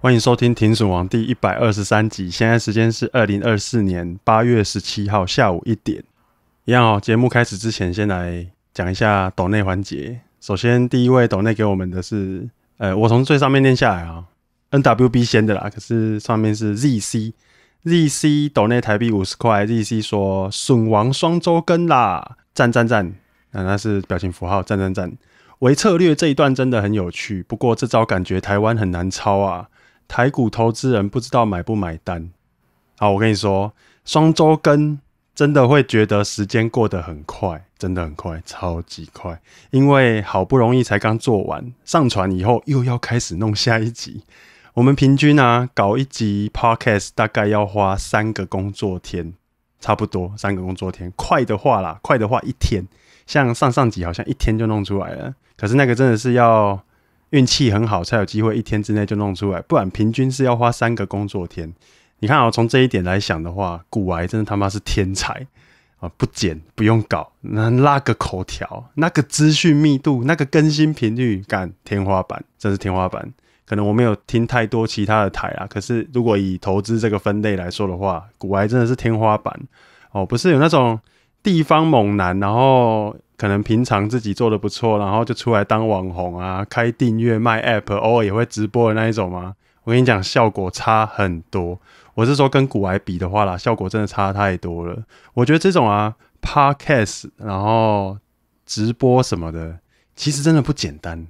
欢迎收听《停损王》第一百二十三集。现在时间是二零二四年八月十七号下午一点。一样哦。节目开始之前，先来讲一下斗内环节。首先，第一位斗内给我们的是，呃，我从最上面念下来啊。NWB 先的啦，可是上面是 ZC。ZC 斗内台币五十块。ZC 说：“损王双周更啦，赞赞赞！啊，那是表情符号，赞赞赞。”为策略这一段真的很有趣，不过这招感觉台湾很难抄啊。台股投资人不知道买不买单。好，我跟你说，双周更真的会觉得时间过得很快，真的很快，超级快。因为好不容易才刚做完上传以后，又要开始弄下一集。我们平均啊，搞一集 Podcast 大概要花三个工作天，差不多三个工作天。快的话啦，快的话一天，像上上集好像一天就弄出来了。可是那个真的是要。运气很好才有机会一天之内就弄出来，不然平均是要花三个工作天。你看啊，从这一点来想的话，古癌真的他妈是天才啊！不剪不用搞，那拉个口条，那个资讯密度，那个更新频率，干天花板，真是天花板。可能我没有听太多其他的台啊，可是如果以投资这个分类来说的话，古癌真的是天花板哦，不是有那种。地方猛男，然后可能平常自己做的不错，然后就出来当网红啊，开订阅卖 app，偶尔也会直播的那一种吗？我跟你讲，效果差很多。我是说，跟古埃比的话啦，效果真的差太多了。我觉得这种啊，podcast，然后直播什么的，其实真的不简单，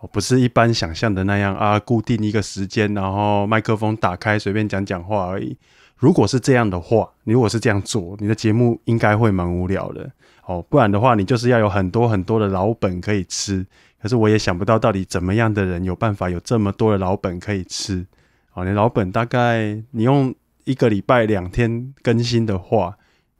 我不是一般想象的那样啊，固定一个时间，然后麦克风打开，随便讲讲话而已。如果是这样的话，你如果是这样做，你的节目应该会蛮无聊的哦。不然的话，你就是要有很多很多的老本可以吃。可是我也想不到到底怎么样的人有办法有这么多的老本可以吃。哦，你老本大概你用一个礼拜两天更新的话，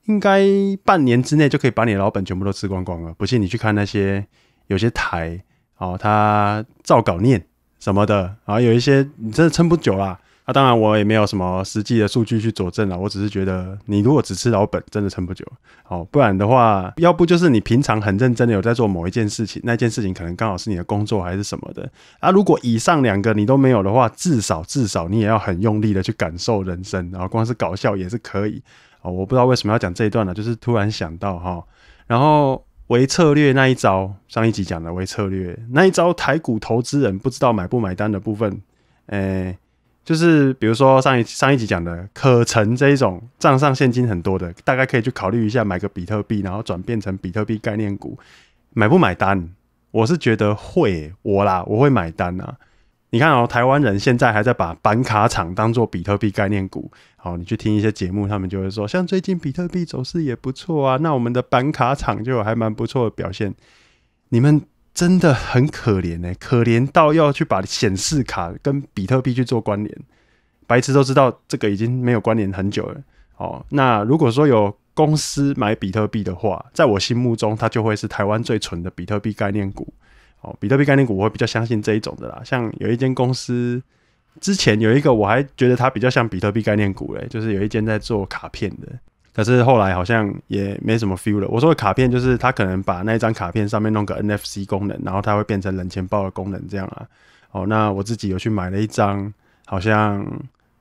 应该半年之内就可以把你老本全部都吃光光了。不信你去看那些有些台哦，他照稿念什么的啊，有一些你真的撑不久啦。啊，当然我也没有什么实际的数据去佐证了，我只是觉得你如果只吃老本，真的撑不久。哦，不然的话，要不就是你平常很认真的有在做某一件事情，那件事情可能刚好是你的工作还是什么的。啊，如果以上两个你都没有的话，至少至少你也要很用力的去感受人生，然后光是搞笑也是可以。哦，我不知道为什么要讲这一段了，就是突然想到哈，然后为策略那一招，上一集讲的为策略那一招，台股投资人不知道买不买单的部分，诶。就是比如说上一上一集讲的可成这一种账上现金很多的，大概可以去考虑一下买个比特币，然后转变成比特币概念股，买不买单？我是觉得会，我啦我会买单啊！你看哦，台湾人现在还在把板卡厂当做比特币概念股。好，你去听一些节目，他们就会说，像最近比特币走势也不错啊，那我们的板卡厂就还蛮不错的表现。你们。真的很可怜哎，可怜到要去把显示卡跟比特币去做关联，白痴都知道这个已经没有关联很久了。哦，那如果说有公司买比特币的话，在我心目中，它就会是台湾最纯的比特币概念股。哦，比特币概念股我会比较相信这一种的啦。像有一间公司之前有一个，我还觉得它比较像比特币概念股哎，就是有一间在做卡片的。可是后来好像也没什么 feel 了。我说的卡片就是，他可能把那一张卡片上面弄个 NFC 功能，然后它会变成冷钱包的功能这样啊。哦，那我自己有去买了一张，好像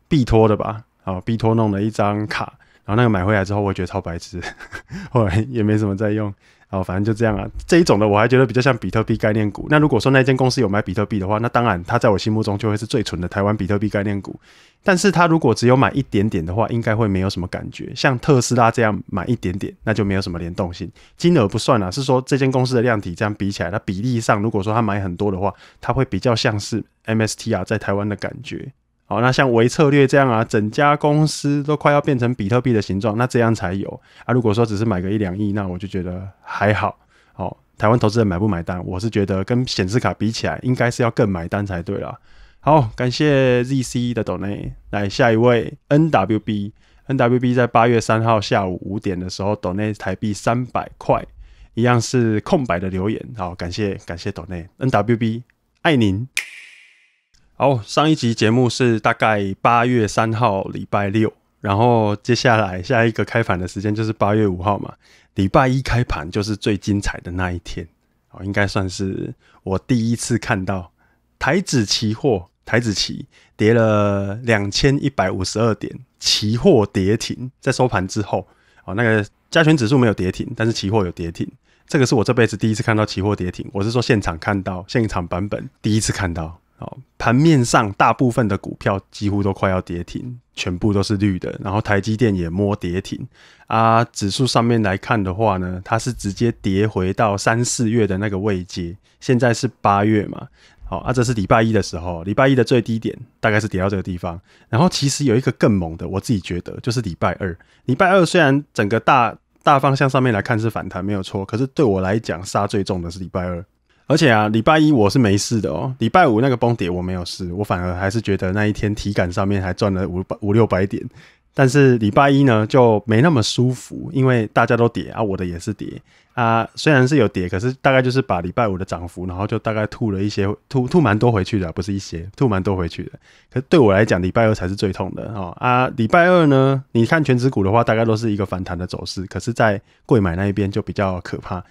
必托的吧？好，必托弄了一张卡，然后那个买回来之后，我觉得超白痴，后来也没什么在用。哦，反正就这样啊。这一种的我还觉得比较像比特币概念股。那如果说那间公司有买比特币的话，那当然它在我心目中就会是最纯的台湾比特币概念股。但是它如果只有买一点点的话，应该会没有什么感觉。像特斯拉这样买一点点，那就没有什么联动性。金额不算啊，是说这间公司的量体这样比起来，它比例上如果说它买很多的话，它会比较像是 MSTR 在台湾的感觉。好，那像微策略这样啊，整家公司都快要变成比特币的形状，那这样才有啊。如果说只是买个一两亿，那我就觉得还好。好，台湾投资人买不买单，我是觉得跟显示卡比起来，应该是要更买单才对了。好，感谢 ZC 的斗内，来下一位 NWB，NWB 在八月三号下午五点的时候，斗内台币三百块，一样是空白的留言。好，感谢感谢斗内 NWB，爱您。好，上一集节目是大概八月三号礼拜六，然后接下来下一个开盘的时间就是八月五号嘛，礼拜一开盘就是最精彩的那一天哦，应该算是我第一次看到台指期货台指期跌了两千一百五十二点，期货跌停，在收盘之后哦，那个加权指数没有跌停，但是期货有跌停，这个是我这辈子第一次看到期货跌停，我是说现场看到现场版本第一次看到。盘面上大部分的股票几乎都快要跌停，全部都是绿的。然后台积电也摸跌停啊。指数上面来看的话呢，它是直接跌回到三四月的那个位阶，现在是八月嘛。好啊，这是礼拜一的时候，礼拜一的最低点大概是跌到这个地方。然后其实有一个更猛的，我自己觉得就是礼拜二。礼拜二虽然整个大大方向上面来看是反弹没有错，可是对我来讲杀最重的是礼拜二。而且啊，礼拜一我是没事的哦。礼拜五那个崩跌我没有事，我反而还是觉得那一天体感上面还赚了五百五六百点。但是礼拜一呢就没那么舒服，因为大家都跌啊，我的也是跌啊。虽然是有跌，可是大概就是把礼拜五的涨幅，然后就大概吐了一些吐吐蛮多回去的，不是一些吐蛮多回去的。可是对我来讲，礼拜二才是最痛的哦啊！礼拜二呢，你看全指股的话，大概都是一个反弹的走势，可是在贵买那一边就比较可怕。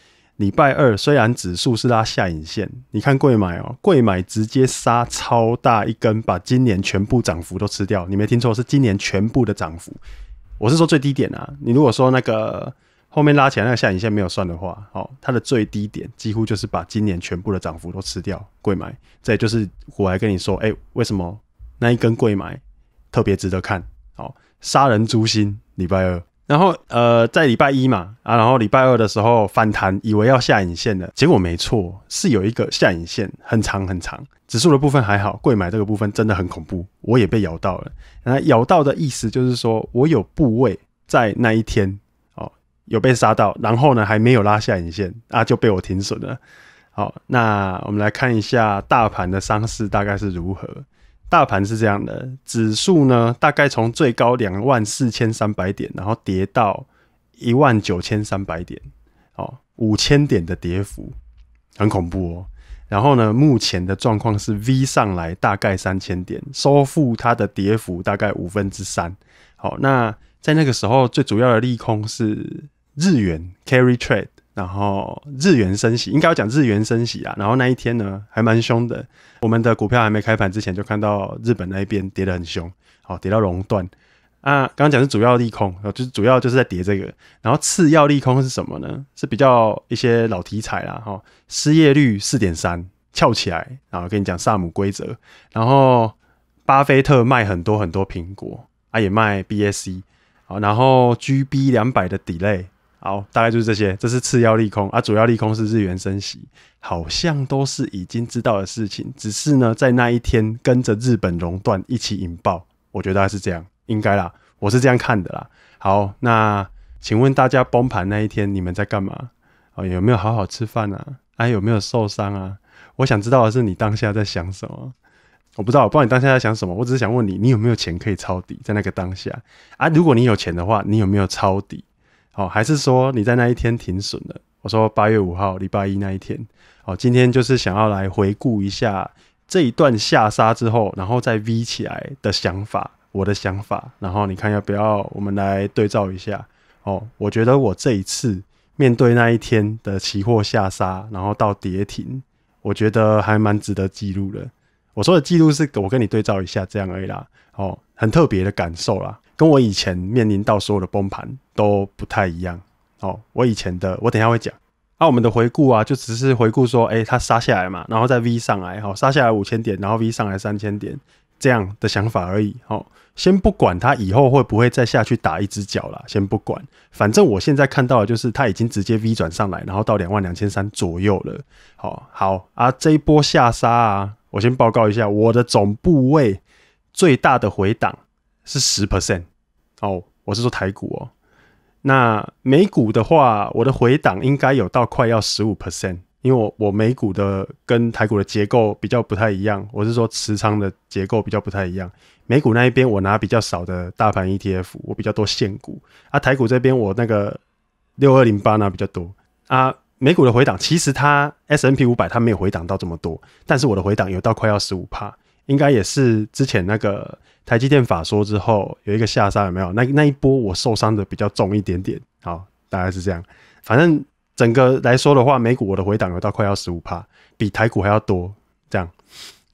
礼拜二虽然指数是拉下影线，你看贵买哦，贵买直接杀超大一根，把今年全部涨幅都吃掉。你没听错，是今年全部的涨幅。我是说最低点啊。你如果说那个后面拉起来那个下影线没有算的话，哦，它的最低点几乎就是把今年全部的涨幅都吃掉。贵买，这也就是我还跟你说，哎，为什么那一根贵买特别值得看好，杀人诛心。礼拜二。然后呃，在礼拜一嘛，啊，然后礼拜二的时候反弹，以为要下影线的，结果没错，是有一个下影线，很长很长。指数的部分还好，贵买这个部分真的很恐怖，我也被咬到了。那咬到的意思就是说我有部位在那一天哦有被杀到，然后呢还没有拉下影线啊就被我停损了。好，那我们来看一下大盘的伤势大概是如何。大盘是这样的，指数呢，大概从最高两万四千三百点，然后跌到一万九千三百点，哦，五千点的跌幅，很恐怖哦。然后呢，目前的状况是 V 上来大概三千点，收复它的跌幅大概五分之三。好，那在那个时候最主要的利空是日元 carry trade。然后日元升息，应该要讲日元升息啊。然后那一天呢，还蛮凶的。我们的股票还没开盘之前，就看到日本那一边跌得很凶，好跌到熔断。啊，刚刚讲是主要利空，就是主要就是在跌这个。然后次要利空是什么呢？是比较一些老题材啦，哈，失业率四点三翘起来。然后跟你讲萨姆规则。然后巴菲特卖很多很多苹果，啊也卖 BAC，好然后 GB 两百的 delay。好，大概就是这些，这是次要利空啊，主要利空是日元升息，好像都是已经知道的事情，只是呢，在那一天跟着日本熔断一起引爆，我觉得大概是这样，应该啦，我是这样看的啦。好，那请问大家崩盘那一天你们在干嘛？哦，有没有好好吃饭啊？啊，有没有受伤啊？我想知道的是你当下在想什么？我不知道，我不知道你当下在想什么，我只是想问你，你有没有钱可以抄底？在那个当下啊，如果你有钱的话，你有没有抄底？哦，还是说你在那一天停损了？我说八月五号礼拜一那一天。哦，今天就是想要来回顾一下这一段下杀之后，然后再 V 起来的想法，我的想法。然后你看要不要我们来对照一下？哦，我觉得我这一次面对那一天的期货下杀，然后到跌停，我觉得还蛮值得记录的。我说的记录是，我跟你对照一下这样而已啦。哦，很特别的感受啦，跟我以前面临到所有的崩盘。都不太一样，哦，我以前的我等下会讲，那我们的回顾啊，就只是回顾说，哎，它杀下来嘛，然后再 V 上来，哈，杀下来五千点，然后 V 上来三千点这样的想法而已，好，先不管它以后会不会再下去打一只脚了，先不管，反正我现在看到的就是它已经直接 V 转上来，然后到两万两千三左右了，好好啊，这一波下杀啊，我先报告一下我的总部位最大的回档是十 percent，哦，我是说台股哦。那美股的话，我的回档应该有到快要十五 percent，因为我我美股的跟台股的结构比较不太一样，我是说持仓的结构比较不太一样。美股那一边我拿比较少的大盘 ETF，我比较多现股啊，台股这边我那个六二零八呢比较多啊。美股的回档其实它 S N P 五百它没有回档到这么多，但是我的回档有到快要十五帕。应该也是之前那个台积电法说之后有一个下杀，有没有？那那一波我受伤的比较重一点点。好，大概是这样。反正整个来说的话，美股我的回档有到快要十五帕，比台股还要多。这样，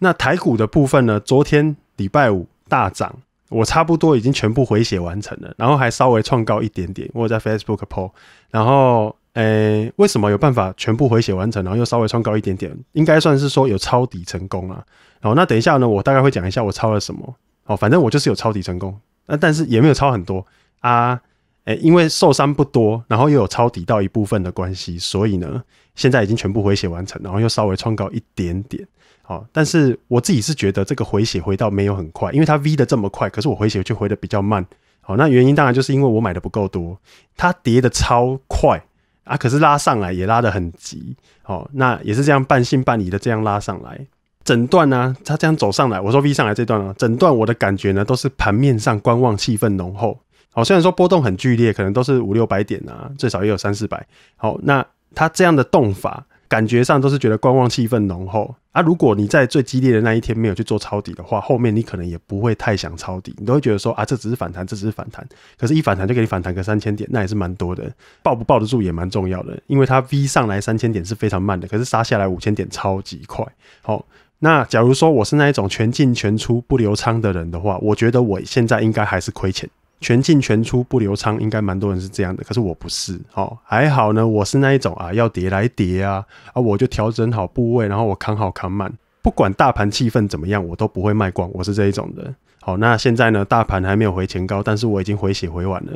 那台股的部分呢？昨天礼拜五大涨，我差不多已经全部回血完成了，然后还稍微创高一点点。我在 Facebook post，然后。诶，为什么有办法全部回血完成，然后又稍微冲高一点点？应该算是说有抄底成功了。好，那等一下呢，我大概会讲一下我抄了什么。哦，反正我就是有抄底成功，那但是也没有抄很多啊。诶，因为受伤不多，然后又有抄底到一部分的关系，所以呢，现在已经全部回血完成，然后又稍微冲高一点点。好，但是我自己是觉得这个回血回到没有很快，因为它 V 的这么快，可是我回血却回的比较慢。好，那原因当然就是因为我买的不够多，它跌的超快。啊，可是拉上来也拉得很急，好，那也是这样半信半疑的这样拉上来，整段呢，它这样走上来，我说 V 上来这段啊，整段我的感觉呢都是盘面上观望气氛浓厚，好，虽然说波动很剧烈，可能都是五六百点啊，最少也有三四百，好，那它这样的动法。感觉上都是觉得观望气氛浓厚啊！如果你在最激烈的那一天没有去做抄底的话，后面你可能也不会太想抄底，你都会觉得说啊，这只是反弹，这只是反弹。可是，一反弹就给你反弹个三千点，那也是蛮多的，抱不抱得住也蛮重要的。因为它 V 上来三千点是非常慢的，可是杀下来五千点超级快。好，那假如说我是那一种全进全出不留仓的人的话，我觉得我现在应该还是亏钱。全进全出不留仓，应该蛮多人是这样的。可是我不是，好还好呢，我是那一种啊，要叠来叠啊，啊我就调整好部位，然后我扛好扛满，不管大盘气氛怎么样，我都不会卖光，我是这一种的。好，那现在呢，大盘还没有回前高，但是我已经回血回完了，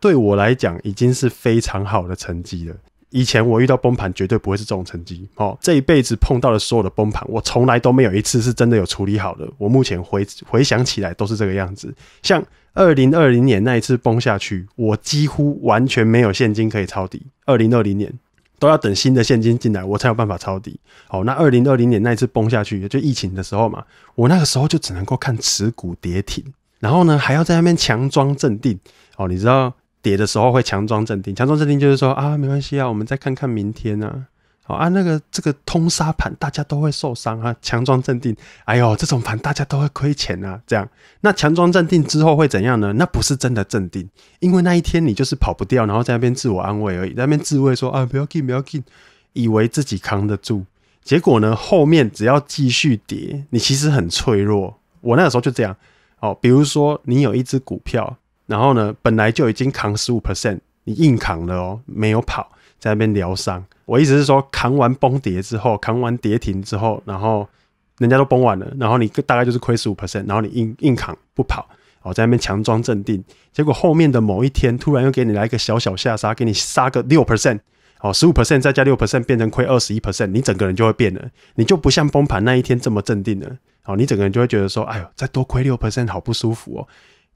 对我来讲已经是非常好的成绩了。以前我遇到崩盘，绝对不会是这种成绩。哦，这一辈子碰到的所有的崩盘，我从来都没有一次是真的有处理好的。我目前回回想起来都是这个样子。像二零二零年那一次崩下去，我几乎完全没有现金可以抄底。二零二零年都要等新的现金进来，我才有办法抄底。好，那二零二零年那一次崩下去，就疫情的时候嘛，我那个时候就只能够看持股跌停，然后呢还要在那边强装镇定。哦，你知道？跌的时候会强装镇定，强装镇定就是说啊，没关系啊，我们再看看明天啊。好啊，那个这个通杀盘大家都会受伤啊，强装镇定。哎呦，这种盘大家都会亏钱啊，这样。那强装镇定之后会怎样呢？那不是真的镇定，因为那一天你就是跑不掉，然后在那边自我安慰而已，在那边自慰说啊不要进不要进，以为自己扛得住。结果呢，后面只要继续跌，你其实很脆弱。我那个时候就这样。哦，比如说你有一只股票。然后呢，本来就已经扛十五 percent，你硬扛了哦，没有跑，在那边疗伤。我意思是说，扛完崩跌之后，扛完跌停之后，然后人家都崩完了，然后你大概就是亏十五 percent，然后你硬硬扛不跑，哦，在那边强装镇定。结果后面的某一天，突然又给你来一个小小下杀，给你杀个六 percent，哦，十五 percent 再加六 percent 变成亏二十一 percent，你整个人就会变了，你就不像崩盘那一天这么镇定了。哦，你整个人就会觉得说，哎呦，再多亏六 percent 好不舒服哦。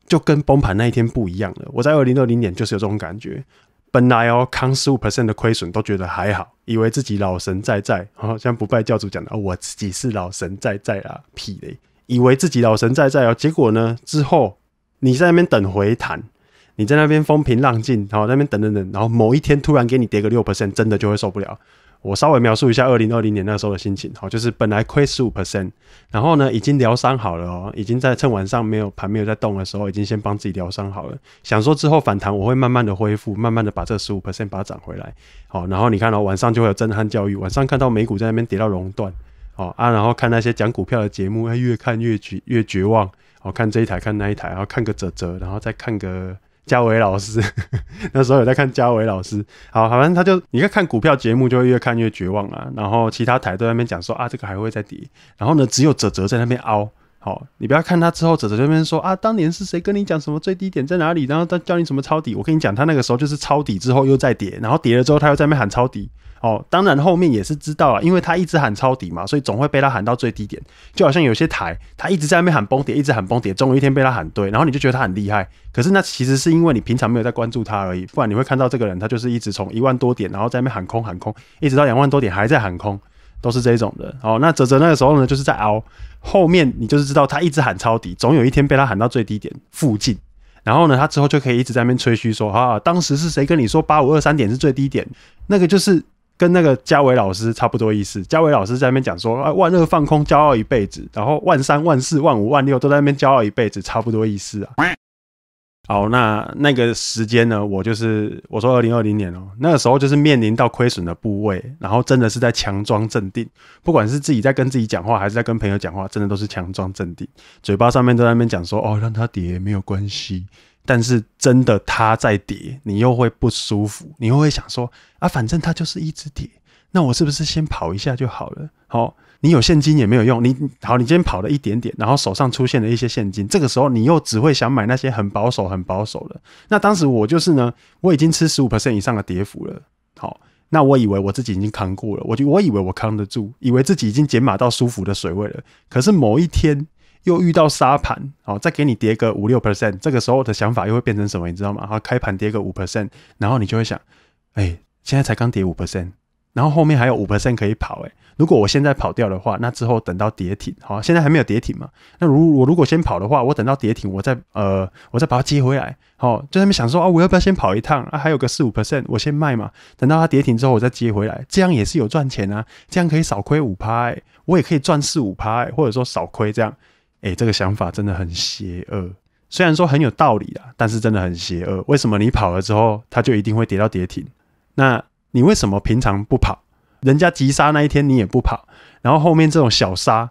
就跟崩盘那一天不一样了。我在二零二零年就是有这种感觉，本来哦，扛十五 percent 的亏损都觉得还好，以为自己老神在在，好像不败教主讲的哦，我自己是老神在在啦，屁嘞，以为自己老神在在哦，结果呢之后你在那边等回弹，你在那边风平浪静，然后那边等等等，然后某一天突然给你跌个六 percent，真的就会受不了。我稍微描述一下二零二零年那时候的心情，好，就是本来亏十五 percent，然后呢，已经疗伤好了哦，已经在趁晚上没有盘没有在动的时候，已经先帮自己疗伤好了。想说之后反弹，我会慢慢的恢复，慢慢的把这十五 percent 把它涨回来。好，然后你看到晚上就会有震撼教育，晚上看到美股在那边跌到熔断，好啊，然后看那些讲股票的节目，越看越绝越绝望，好看这一台看那一台，然后看个折折，然后再看个。嘉伟老师 那时候有在看嘉伟老师，好，反正他就你看看股票节目，就会越看越绝望啊。然后其他台都在那边讲说啊，这个还会再跌。然后呢，只有哲哲在那边凹。好，你不要看他之后哲哲那边说啊，当年是谁跟你讲什么最低点在哪里？然后他教你什么抄底？我跟你讲，他那个时候就是抄底之后又再跌，然后跌了之后他又在那边喊抄底。哦，当然后面也是知道啊，因为他一直喊抄底嘛，所以总会被他喊到最低点，就好像有些台他一直在那边喊崩跌，一直喊崩跌，总有一天被他喊对，然后你就觉得他很厉害。可是那其实是因为你平常没有在关注他而已，不然你会看到这个人，他就是一直从一万多点，然后在那边喊空喊空，一直到两万多点还在喊空，都是这一种的。哦，那泽泽那个时候呢，就是在熬，后面你就是知道他一直喊抄底，总有一天被他喊到最低点附近，然后呢，他之后就可以一直在那边吹嘘说啊，当时是谁跟你说八五二三点是最低点？那个就是。跟那个嘉伟老师差不多意思，嘉伟老师在那边讲说，哎，万恶放空，骄傲一辈子，然后万三、万四、万五、万六都在那边骄傲一辈子，差不多意思啊。好，那那个时间呢，我就是我说二零二零年哦，那个时候就是面临到亏损的部位，然后真的是在强装镇定，不管是自己在跟自己讲话，还是在跟朋友讲话，真的都是强装镇定，嘴巴上面都在那边讲说，哦，让它跌没有关系。但是真的它在跌，你又会不舒服，你又会想说啊，反正它就是一直跌，那我是不是先跑一下就好了？好，你有现金也没有用，你好，你今天跑了一点点，然后手上出现了一些现金，这个时候你又只会想买那些很保守、很保守的。那当时我就是呢，我已经吃十五以上的跌幅了，好，那我以为我自己已经扛过了，我就我以为我扛得住，以为自己已经减码到舒服的水位了，可是某一天。又遇到杀盘，好，再给你叠个五六 percent，这个时候的想法又会变成什么？你知道吗？然后开盘跌个五 percent，然后你就会想，哎，现在才刚跌五 percent，然后后面还有五 percent 可以跑，哎，如果我现在跑掉的话，那之后等到跌停，好，现在还没有跌停嘛？那如我如果先跑的话，我等到跌停，我再呃，我再把它接回来，好，在那边想说啊，我要不要先跑一趟啊？还有个四五 percent，我先卖嘛？等到它跌停之后，我再接回来，这样也是有赚钱啊，这样可以少亏五拍，我也可以赚四五拍，或者说少亏这样。哎，这个想法真的很邪恶。虽然说很有道理啊，但是真的很邪恶。为什么你跑了之后，它就一定会跌到跌停？那你为什么平常不跑？人家急杀那一天你也不跑，然后后面这种小杀，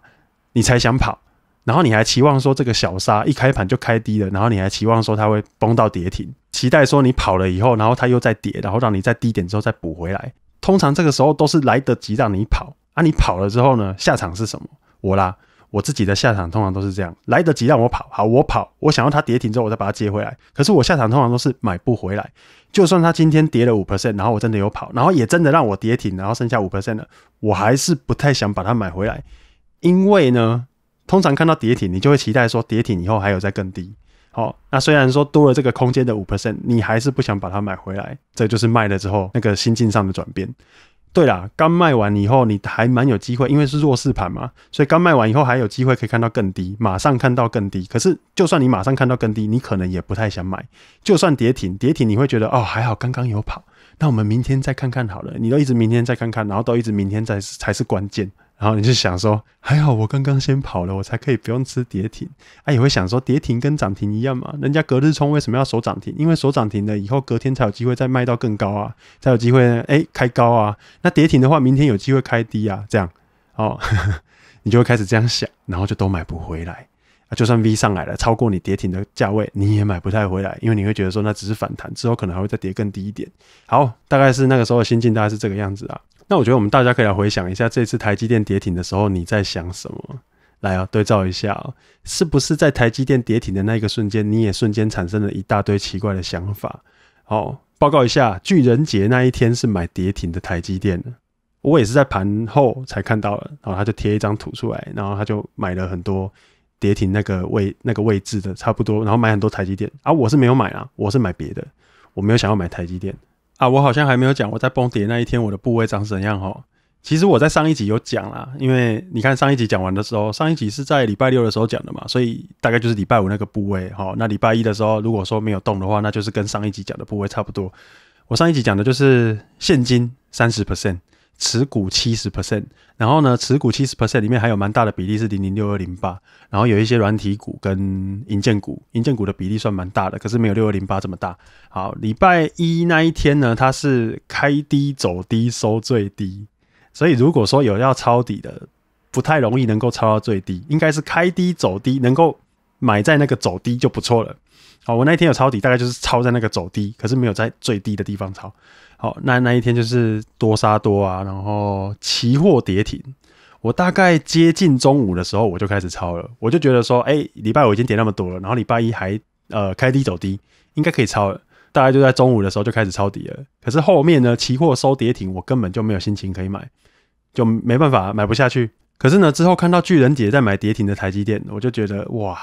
你才想跑，然后你还期望说这个小杀一开盘就开低了，然后你还期望说它会崩到跌停，期待说你跑了以后，然后它又再跌，然后让你在低点之后再补回来。通常这个时候都是来得及让你跑啊，你跑了之后呢，下场是什么？我啦。我自己的下场通常都是这样，来得及让我跑，好，我跑，我想要它跌停之后，我再把它接回来。可是我下场通常都是买不回来，就算它今天跌了五 percent，然后我真的有跑，然后也真的让我跌停，然后剩下五 percent 了，我还是不太想把它买回来，因为呢，通常看到跌停，你就会期待说跌停以后还有再更低。好，那虽然说多了这个空间的五 percent，你还是不想把它买回来，这就是卖了之后那个心境上的转变。对啦，刚卖完以后，你还蛮有机会，因为是弱势盘嘛，所以刚卖完以后还有机会可以看到更低，马上看到更低。可是，就算你马上看到更低，你可能也不太想买。就算跌停，跌停你会觉得哦还好刚刚有跑，那我们明天再看看好了。你都一直明天再看看，然后都一直明天才才是关键。然后你就想说，还好我刚刚先跑了，我才可以不用吃跌停。啊，也会想说，跌停跟涨停一样嘛？人家隔日冲为什么要守涨停？因为守涨停了以后隔天才有机会再卖到更高啊，才有机会呢。哎，开高啊。那跌停的话，明天有机会开低啊。这样，哦，你就会开始这样想，然后就都买不回来啊。就算 V 上来了，超过你跌停的价位，你也买不太回来，因为你会觉得说，那只是反弹，之后可能还会再跌更低一点。好，大概是那个时候的心境大概是这个样子啊。那我觉得我们大家可以回想一下，这次台积电跌停的时候，你在想什么？来啊，对照一下，是不是在台积电跌停的那个瞬间，你也瞬间产生了一大堆奇怪的想法？好，报告一下，巨人节那一天是买跌停的台积电的。我也是在盘后才看到了，然后他就贴一张图出来，然后他就买了很多跌停那个位那个位置的，差不多，然后买很多台积电。啊，我是没有买啊，我是买别的，我没有想要买台积电。啊，我好像还没有讲我在崩跌那一天我的部位长怎样哦。其实我在上一集有讲啦，因为你看上一集讲完的时候，上一集是在礼拜六的时候讲的嘛，所以大概就是礼拜五那个部位哈。那礼拜一的时候，如果说没有动的话，那就是跟上一集讲的部位差不多。我上一集讲的就是现金三十 percent。持股七十 percent，然后呢，持股七十 percent 里面还有蛮大的比例是零零六二零八，然后有一些软体股跟银建股，银建股的比例算蛮大的，可是没有六二零八这么大。好，礼拜一那一天呢，它是开低走低收最低，所以如果说有要抄底的，不太容易能够抄到最低，应该是开低走低能够买在那个走低就不错了。好，我那一天有抄底，大概就是抄在那个走低，可是没有在最低的地方抄。好，那那一天就是多杀多啊，然后期货跌停。我大概接近中午的时候，我就开始抄了。我就觉得说，哎，礼拜五已经跌那么多了，然后礼拜一还呃开低走低，应该可以抄了。大概就在中午的时候就开始抄底了。可是后面呢，期货收跌停，我根本就没有心情可以买，就没办法买不下去。可是呢，之后看到巨人姐在买跌停的台积电，我就觉得哇，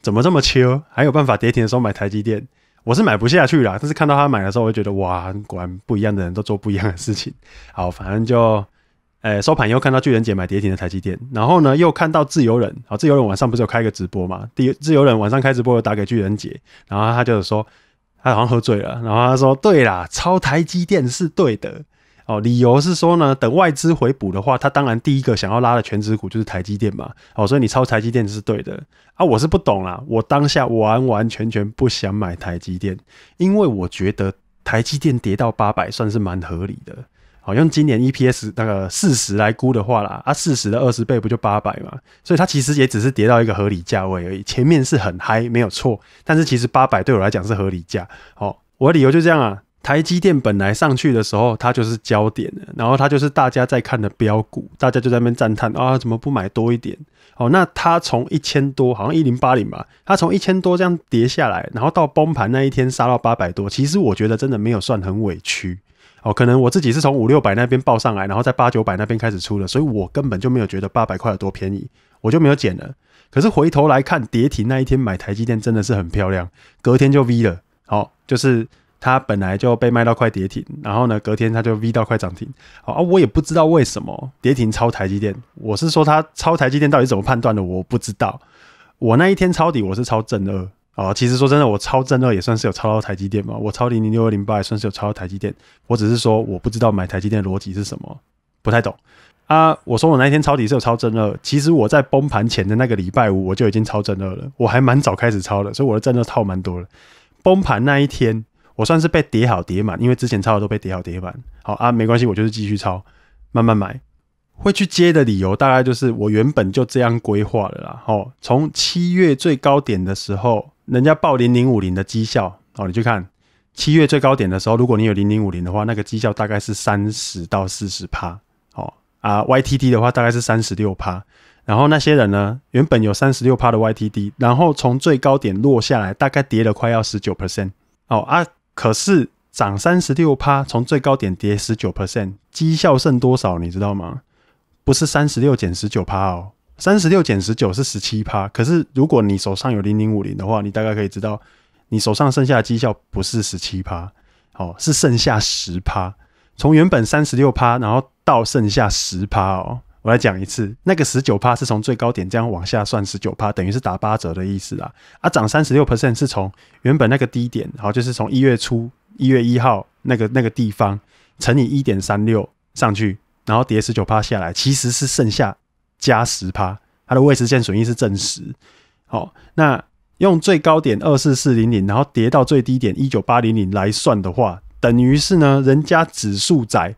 怎么这么 Q？还有办法跌停的时候买台积电？我是买不下去了，但是看到他买的时候，我就觉得哇，果然不一样的人都做不一样的事情。好，反正就，诶，收盘以后看到巨人姐买跌停的台积电，然后呢又看到自由人，好，自由人晚上不是有开个直播嘛？第自由人晚上开直播，有打给巨人姐，然后他就说他好像喝醉了，然后他说对啦，抄台积电是对的。哦，理由是说呢，等外资回补的话，他当然第一个想要拉的全职股就是台积电嘛。哦，所以你抄台积电是对的啊。我是不懂啦，我当下完完全全不想买台积电，因为我觉得台积电跌到八百算是蛮合理的。好，用今年 EPS 那个四十来估的话啦，啊，四十的二十倍不就八百嘛。所以它其实也只是跌到一个合理价位而已。前面是很嗨，没有错，但是其实八百对我来讲是合理价。好，我的理由就这样啊。台积电本来上去的时候，它就是焦点的，然后它就是大家在看的标股，大家就在那边赞叹啊，怎么不买多一点？哦，那它从一千多，好像一零八零吧，它从一千多这样跌下来，然后到崩盘那一天杀到八百多，其实我觉得真的没有算很委屈。哦，可能我自己是从五六百那边报上来，然后在八九百那边开始出的，所以我根本就没有觉得八百块有多便宜，我就没有减了。可是回头来看，跌停那一天买台积电真的是很漂亮，隔天就 V 了。好，就是。它本来就被卖到快跌停，然后呢，隔天它就 V 到快涨停。啊，我也不知道为什么跌停抄台积电。我是说，它抄台积电到底怎么判断的？我不知道。我那一天抄底，我是抄正二。啊，其实说真的，我抄正二也算是有抄到台积电嘛。我抄零零六二零八也算是有抄到台积电。我只是说，我不知道买台积电的逻辑是什么，不太懂。啊，我说我那一天抄底是有抄正二，其实我在崩盘前的那个礼拜五我就已经抄正二了，我还蛮早开始抄的，所以我的正二套蛮多了。崩盘那一天。我算是被叠好叠满，因为之前抄的都被叠好叠满。好啊，没关系，我就是继续抄，慢慢买。会去接的理由大概就是我原本就这样规划的啦。哦，从七月最高点的时候，人家报零零五零的绩效。哦，你去看七月最高点的时候，如果你有零零五零的话，那个绩效大概是三十到四十趴。哦啊，YTD 的话大概是三十六趴。然后那些人呢，原本有三十六趴的 YTD，然后从最高点落下来，大概跌了快要十九 percent。哦啊。可是涨三十六趴，从最高点跌十九 percent，绩效剩多少？你知道吗？不是三十六减十九趴哦，三十六减十九是十七趴。可是如果你手上有零零五零的话，你大概可以知道，你手上剩下的绩效不是十七趴，哦，是剩下十趴。从原本三十六趴，然后到剩下十趴哦。我来讲一次，那个十九趴是从最高点这样往下算十九趴，等于是打八折的意思啦。啊，涨三十六 percent 是从原本那个低点，好，就是从一月初一月一号那个那个地方乘以一点三六上去，然后跌十九趴下来，其实是剩下加十趴，它的位置现损益是正十。好，那用最高点二四四零零，然后跌到最低点一九八零零来算的话，等于是呢，人家指数在。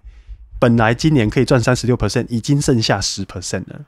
本来今年可以赚三十六 percent，已经剩下十 percent 了，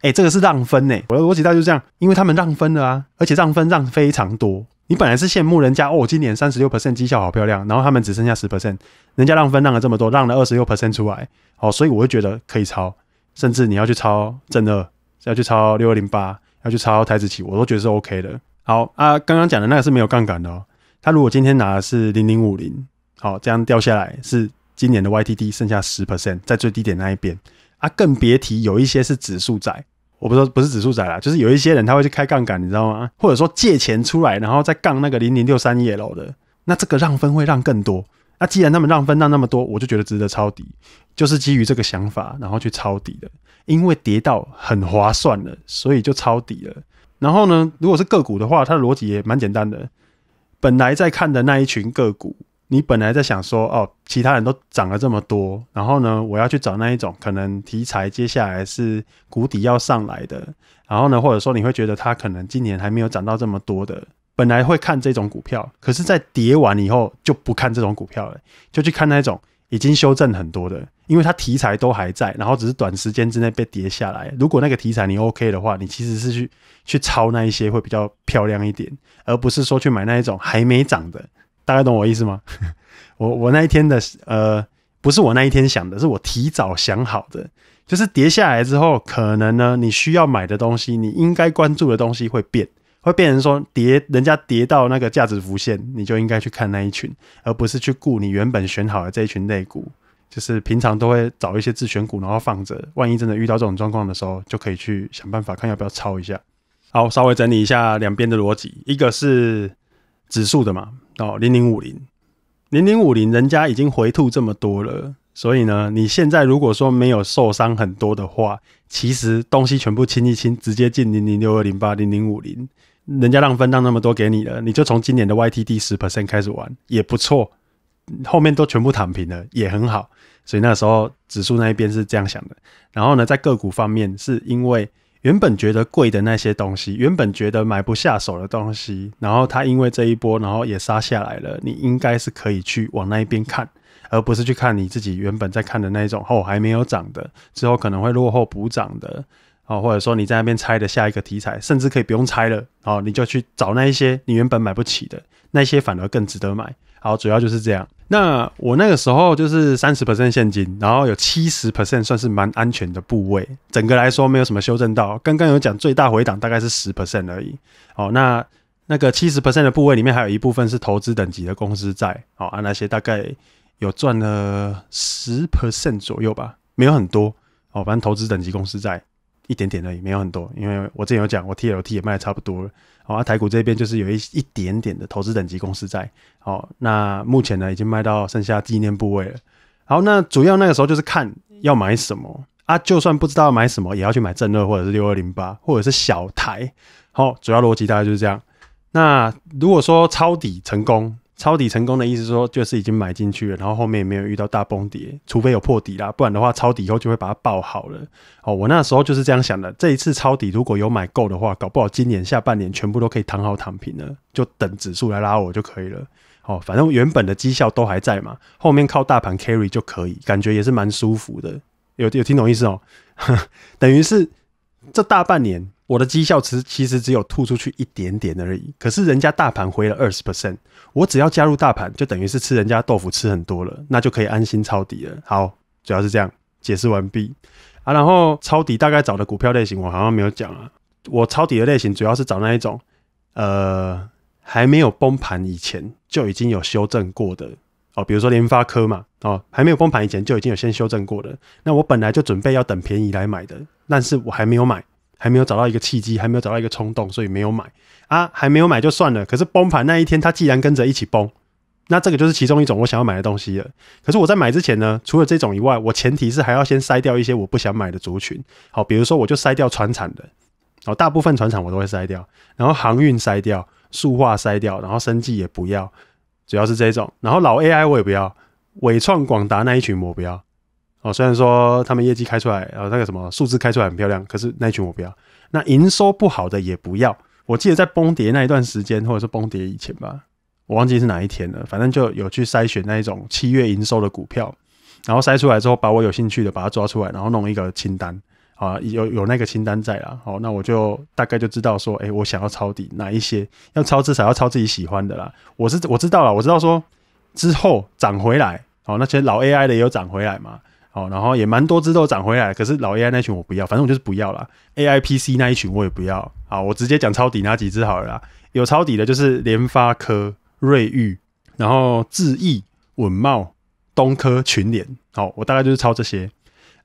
哎，这个是让分哎，我我简单就这样，因为他们让分了啊，而且让分让非常多，你本来是羡慕人家哦，今年三十六 percent 绩效好漂亮，然后他们只剩下十 percent，人家让分让了这么多，让了二十六 percent 出来，哦，所以我会觉得可以抄，甚至你要去抄正二，要去抄六二零八，要去抄台子企，我都觉得是 OK 的。好啊，刚刚讲的那个是没有杠杆的，哦，他如果今天拿的是零零五零，好，这样掉下来是。今年的 YTD 剩下十 percent 在最低点那一边啊，更别提有一些是指数仔，我不说不是指数仔啦，就是有一些人他会去开杠杆，你知道吗？或者说借钱出来，然后再杠那个零零六三叶楼的，那这个让分会让更多。那既然他们让分让那么多，我就觉得值得抄底，就是基于这个想法，然后去抄底的。因为跌到很划算了，所以就抄底了。然后呢，如果是个股的话，它的逻辑也蛮简单的，本来在看的那一群个股。你本来在想说，哦，其他人都涨了这么多，然后呢，我要去找那一种可能题材，接下来是谷底要上来的。然后呢，或者说你会觉得它可能今年还没有涨到这么多的，本来会看这种股票，可是，在跌完以后就不看这种股票了，就去看那种已经修正很多的，因为它题材都还在，然后只是短时间之内被跌下来。如果那个题材你 OK 的话，你其实是去去抄那一些会比较漂亮一点，而不是说去买那一种还没涨的。大概懂我意思吗？我我那一天的呃，不是我那一天想的，是我提早想好的。就是跌下来之后，可能呢你需要买的东西，你应该关注的东西会变，会变成说跌，人家跌到那个价值浮现，你就应该去看那一群，而不是去顾你原本选好的这一群类股。就是平常都会找一些自选股，然后放着，万一真的遇到这种状况的时候，就可以去想办法看要不要抄一下。好，稍微整理一下两边的逻辑，一个是指数的嘛。哦，零零五零，零零五零，人家已经回吐这么多了，所以呢，你现在如果说没有受伤很多的话，其实东西全部清一清，直接进零零六二零八、零零五零，人家让分让那么多给你了，你就从今年的 YTD 十 percent 开始玩也不错，后面都全部躺平了也很好，所以那时候指数那一边是这样想的，然后呢，在个股方面是因为。原本觉得贵的那些东西，原本觉得买不下手的东西，然后它因为这一波，然后也杀下来了。你应该是可以去往那一边看，而不是去看你自己原本在看的那一种后还没有涨的，之后可能会落后补涨的，哦，或者说你在那边猜的下一个题材，甚至可以不用猜了，哦，你就去找那一些你原本买不起的那些，反而更值得买。好，主要就是这样。那我那个时候就是三十 percent 现金，然后有七十 percent 算是蛮安全的部位。整个来说没有什么修正到，刚刚有讲最大回档大概是十 percent 而已。哦，那那个七十 percent 的部位里面还有一部分是投资等级的公司债，哦啊那些大概有赚了十 percent 左右吧，没有很多。哦，反正投资等级公司债。一点点而已，没有很多，因为我之前有讲，我 T L T 也卖的差不多了。好，台股这边就是有一一点点的投资等级公司在。好，那目前呢已经卖到剩下纪念部位了。好，那主要那个时候就是看要买什么啊，就算不知道买什么，也要去买正二或者是六二零八或者是小台。好，主要逻辑大概就是这样。那如果说抄底成功，抄底成功的意思说，就是已经买进去了，然后后面也没有遇到大崩跌，除非有破底啦，不然的话抄底以后就会把它爆好了。哦，我那时候就是这样想的。这一次抄底如果有买够的话，搞不好今年下半年全部都可以躺好躺平了，就等指数来拉我就可以了。哦，反正原本的绩效都还在嘛，后面靠大盘 carry 就可以，感觉也是蛮舒服的。有有听懂意思哦？等于是。这大半年，我的绩效实其实只有吐出去一点点而已。可是人家大盘回了二十 percent，我只要加入大盘，就等于是吃人家豆腐吃很多了，那就可以安心抄底了。好，主要是这样解释完毕啊。然后抄底大概找的股票类型，我好像没有讲啊。我抄底的类型主要是找那一种，呃，还没有崩盘以前就已经有修正过的。哦，比如说联发科嘛，哦，还没有崩盘以前就已经有先修正过的。那我本来就准备要等便宜来买的，但是我还没有买，还没有找到一个契机，还没有找到一个冲动，所以没有买啊，还没有买就算了。可是崩盘那一天，它既然跟着一起崩，那这个就是其中一种我想要买的东西了。可是我在买之前呢，除了这种以外，我前提是还要先筛掉一些我不想买的族群。好，比如说我就筛掉船产的，哦，大部分船产我都会筛掉，然后航运筛掉，塑化筛掉，然后生技也不要。主要是这种，然后老 AI 我也不要，伟创广达那一群我不要。哦，虽然说他们业绩开出来，呃，那个什么数字开出来很漂亮，可是那一群我不要。那营收不好的也不要。我记得在崩跌那一段时间，或者是崩跌以前吧，我忘记是哪一天了，反正就有去筛选那一种七月营收的股票，然后筛出来之后，把我有兴趣的把它抓出来，然后弄一个清单。啊，有有那个清单在啦，好，那我就大概就知道说，哎，我想要抄底哪一些？要抄至少要抄自己喜欢的啦。我是我知道了，我知道说之后涨回来，哦，那些老 AI 的也有涨回来嘛，好，然后也蛮多只都涨回来，可是老 AI 那群我不要，反正我就是不要啦。AIPC 那一群我也不要，好，我直接讲抄底哪几只好了。有抄底的就是联发科、瑞昱，然后智毅、稳茂、东科、群联，好，我大概就是抄这些。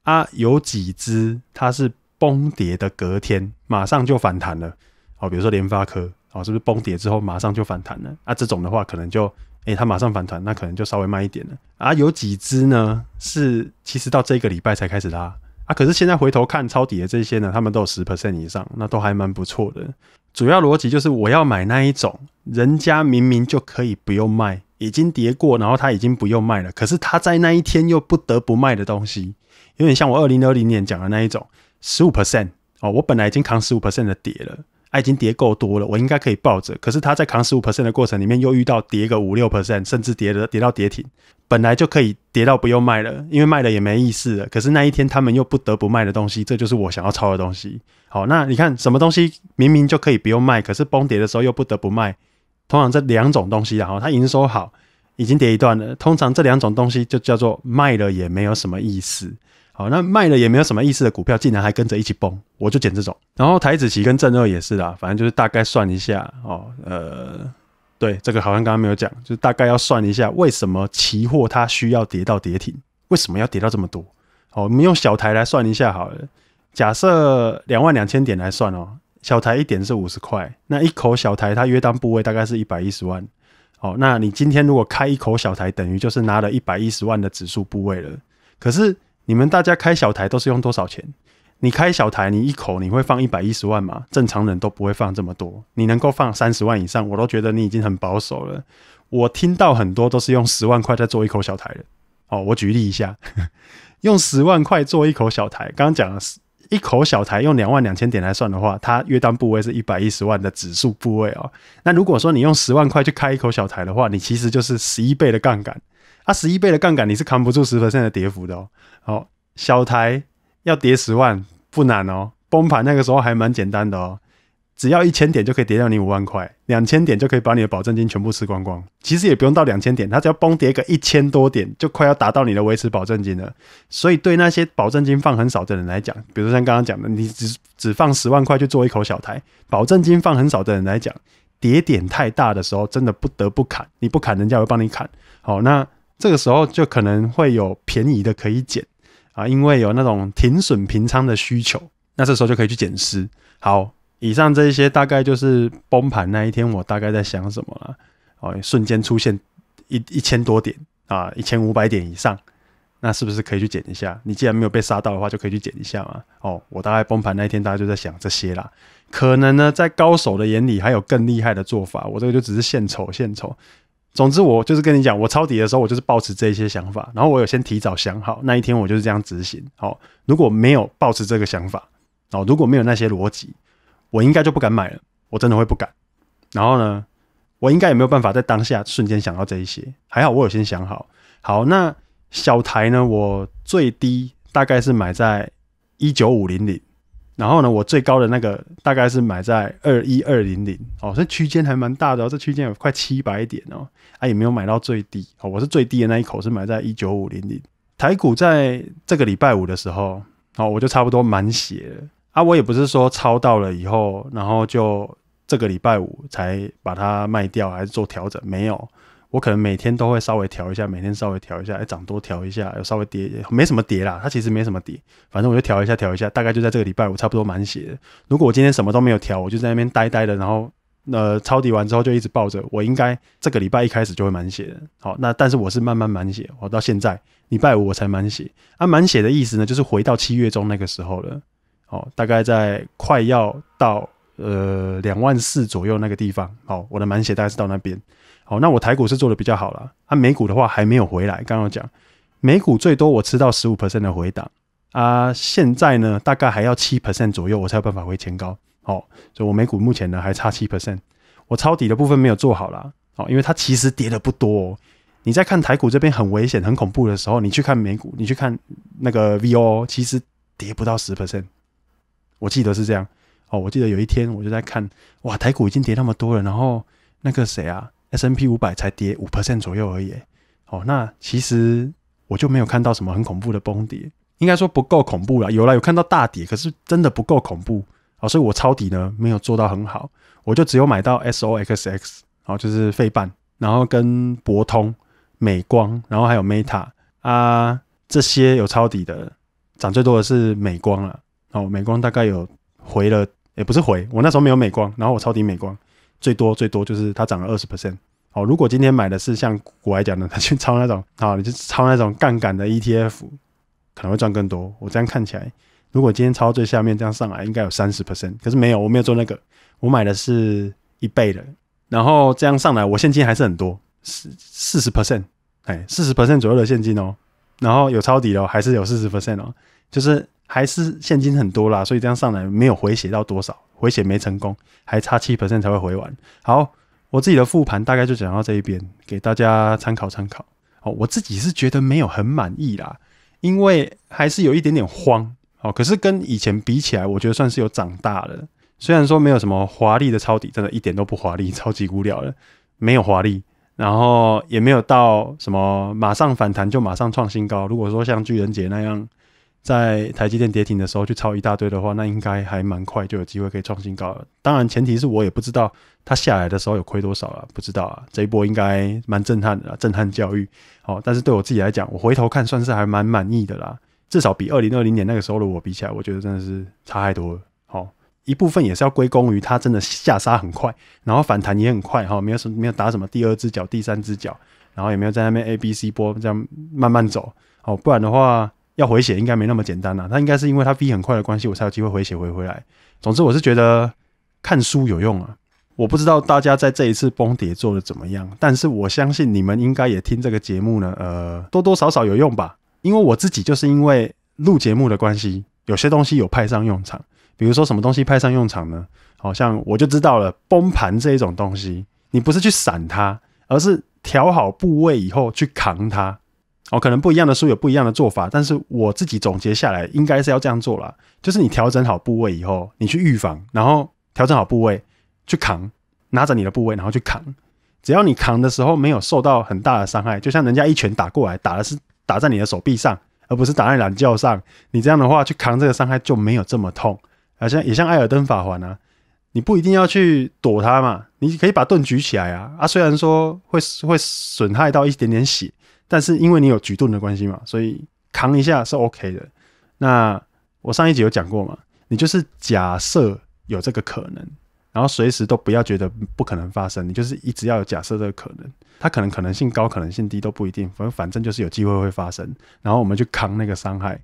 啊，有几只它是崩跌的，隔天马上就反弹了，哦，比如说联发科，哦，是不是崩跌之后马上就反弹了？啊，这种的话可能就，哎，它马上反弹，那可能就稍微慢一点了。啊，有几只呢是其实到这个礼拜才开始拉，啊，可是现在回头看抄底的这些呢，他们都有十 percent 以上，那都还蛮不错的。主要逻辑就是我要买那一种，人家明明就可以不用卖，已经跌过，然后他已经不用卖了，可是他在那一天又不得不卖的东西。有点像我二零二零年讲的那一种，十五 percent 哦，我本来已经扛十五 percent 的跌了，哎，已经跌够多了，我应该可以抱着。可是他在扛十五 percent 的过程里面，又遇到跌个五六 percent，甚至跌了跌到跌停，本来就可以跌到不用卖了，因为卖了也没意思了。可是那一天他们又不得不卖的东西，这就是我想要抄的东西。好，那你看什么东西明明就可以不用卖，可是崩跌的时候又不得不卖，通常这两种东西，然后它营收好，已经跌一段了，通常这两种东西就叫做卖了也没有什么意思。哦，那卖了也没有什么意思的股票，竟然还跟着一起崩，我就捡这种。然后台子棋跟正二也是啦，反正就是大概算一下哦。呃，对，这个好像刚刚没有讲，就是大概要算一下，为什么期货它需要跌到跌停？为什么要跌到这么多？好，我们用小台来算一下好了。假设两万两千点来算哦，小台一点是五十块，那一口小台它约当部位大概是一百一十万。哦，那你今天如果开一口小台，等于就是拿了一百一十万的指数部位了。可是你们大家开小台都是用多少钱？你开小台，你一口你会放一百一十万吗？正常人都不会放这么多。你能够放三十万以上，我都觉得你已经很保守了。我听到很多都是用十万块在做一口小台的。哦，我举例一下，用十万块做一口小台，刚刚讲了一口小台用两万两千点来算的话，它约当部位是一百一十万的指数部位哦。那如果说你用十万块去开一口小台的话，你其实就是十一倍的杠杆。啊，十一倍的杠杆你是扛不住十 percent 的跌幅的哦。好，小台要跌十万不难哦，崩盘那个时候还蛮简单的哦，只要一千点就可以跌掉你五万块，两千点就可以把你的保证金全部吃光光。其实也不用到两千点，它只要崩跌个一千多点就快要达到你的维持保证金了。所以对那些保证金放很少的人来讲，比如像刚刚讲的，你只只放十万块去做一口小台，保证金放很少的人来讲，跌点太大的时候真的不得不砍，你不砍人家会帮你砍。好，那。这个时候就可能会有便宜的可以捡啊，因为有那种停损平仓的需求，那这时候就可以去捡失。好，以上这一些大概就是崩盘那一天我大概在想什么了。哦，瞬间出现一一千多点啊，一千五百点以上，那是不是可以去捡一下？你既然没有被杀到的话，就可以去捡一下嘛。哦，我大概崩盘那一天大家就在想这些啦。可能呢，在高手的眼里还有更厉害的做法，我这个就只是献丑献丑。总之，我就是跟你讲，我抄底的时候，我就是抱持这些想法，然后我有先提早想好那一天，我就是这样执行。好，如果没有抱持这个想法，哦，如果没有那些逻辑，我应该就不敢买了，我真的会不敢。然后呢，我应该也没有办法在当下瞬间想到这一些，还好我有先想好。好，那小台呢，我最低大概是买在一九五零零。然后呢，我最高的那个大概是买在二一二零零哦，这区间还蛮大的哦，这区间有快七百点哦，啊也没有买到最低哦，我是最低的那一口是买在一九五零零台股在这个礼拜五的时候哦，我就差不多满血了啊，我也不是说抄到了以后，然后就这个礼拜五才把它卖掉还是做调整，没有。我可能每天都会稍微调一下，每天稍微调一下，要涨多调一下，有稍微跌，没什么跌啦，它其实没什么跌，反正我就调一下，调一下，大概就在这个礼拜五差不多满血。如果我今天什么都没有调，我就在那边呆呆的，然后呃抄底完之后就一直抱着，我应该这个礼拜一开始就会满血。好，那但是我是慢慢满血，我到现在礼拜五我才满血。啊，满血的意思呢，就是回到七月中那个时候了，好，大概在快要到呃两万四左右那个地方，好，我的满血大概是到那边。好，那我台股是做的比较好了，啊，美股的话还没有回来。刚刚讲，美股最多我吃到十五的回档啊，现在呢大概还要七左右，我才有办法回前高。好，所以我美股目前呢还差七%。我抄底的部分没有做好了，好，因为它其实跌的不多。你在看台股这边很危险、很恐怖的时候，你去看美股，你去看那个 VO，其实跌不到十%。我记得是这样。哦，我记得有一天我就在看，哇，台股已经跌那么多了，然后那个谁啊？S N P 五百才跌五 percent 左右而已，哦，那其实我就没有看到什么很恐怖的崩跌，应该说不够恐怖了。有啦，有看到大跌，可是真的不够恐怖哦，所以我抄底呢没有做到很好，我就只有买到 S O X X，哦，就是费半，然后跟博通、美光，然后还有 Meta 啊这些有抄底的，涨最多的是美光了，哦，美光大概有回了，也不是回，我那时候没有美光，然后我抄底美光。最多最多就是它涨了二十 percent 好，如果今天买的是像股来讲呢，他去抄那种啊，你就抄那种杠杆的 ETF，可能会赚更多。我这样看起来，如果今天抄最下面这样上来，应该有三十 percent，可是没有，我没有做那个，我买的是一倍的，然后这样上来，我现金还是很多，四四十 percent，哎，四十 percent 左右的现金哦，然后有抄底哦、还是有四十 percent 哦，就是还是现金很多啦，所以这样上来没有回血到多少。回血没成功，还差七 percent 才会回完。好，我自己的复盘大概就讲到这一边，给大家参考参考。哦，我自己是觉得没有很满意啦，因为还是有一点点慌。哦，可是跟以前比起来，我觉得算是有长大了。虽然说没有什么华丽的抄底，真的一点都不华丽，超级无聊了，没有华丽，然后也没有到什么马上反弹就马上创新高。如果说像巨人节那样。在台积电跌停的时候去抄一大堆的话，那应该还蛮快就有机会可以创新高。当然前提是我也不知道它下来的时候有亏多少了，不知道啊。这一波应该蛮震撼的，震撼教育。好，但是对我自己来讲，我回头看算是还蛮满意的啦。至少比二零二零年那个时候的我比起来，我觉得真的是差太多了。好，一部分也是要归功于它真的下杀很快，然后反弹也很快哈，没有什么没有打什么第二只脚、第三只脚，然后也没有在那边 A、B、C 波这样慢慢走。哦，不然的话。要回血应该没那么简单呐，他应该是因为他飞很快的关系，我才有机会回血回回来。总之我是觉得看书有用啊，我不知道大家在这一次崩跌做的怎么样，但是我相信你们应该也听这个节目呢，呃，多多少少有用吧。因为我自己就是因为录节目的关系，有些东西有派上用场。比如说什么东西派上用场呢？好像我就知道了崩盘这一种东西，你不是去闪它，而是调好部位以后去扛它。哦，可能不一样的书有不一样的做法，但是我自己总结下来，应该是要这样做了，就是你调整好部位以后，你去预防，然后调整好部位去扛，拿着你的部位然后去扛，只要你扛的时候没有受到很大的伤害，就像人家一拳打过来，打的是打在你的手臂上，而不是打在软脚上，你这样的话去扛这个伤害就没有这么痛，好像也像艾尔登法环啊，你不一定要去躲它嘛，你可以把盾举起来啊，啊虽然说会会损害到一点点血。但是因为你有举盾的关系嘛，所以扛一下是 OK 的。那我上一集有讲过嘛，你就是假设有这个可能，然后随时都不要觉得不可能发生，你就是一直要有假设这个可能，它可能可能性高，可能性低都不一定，反正反正就是有机会会发生，然后我们去扛那个伤害。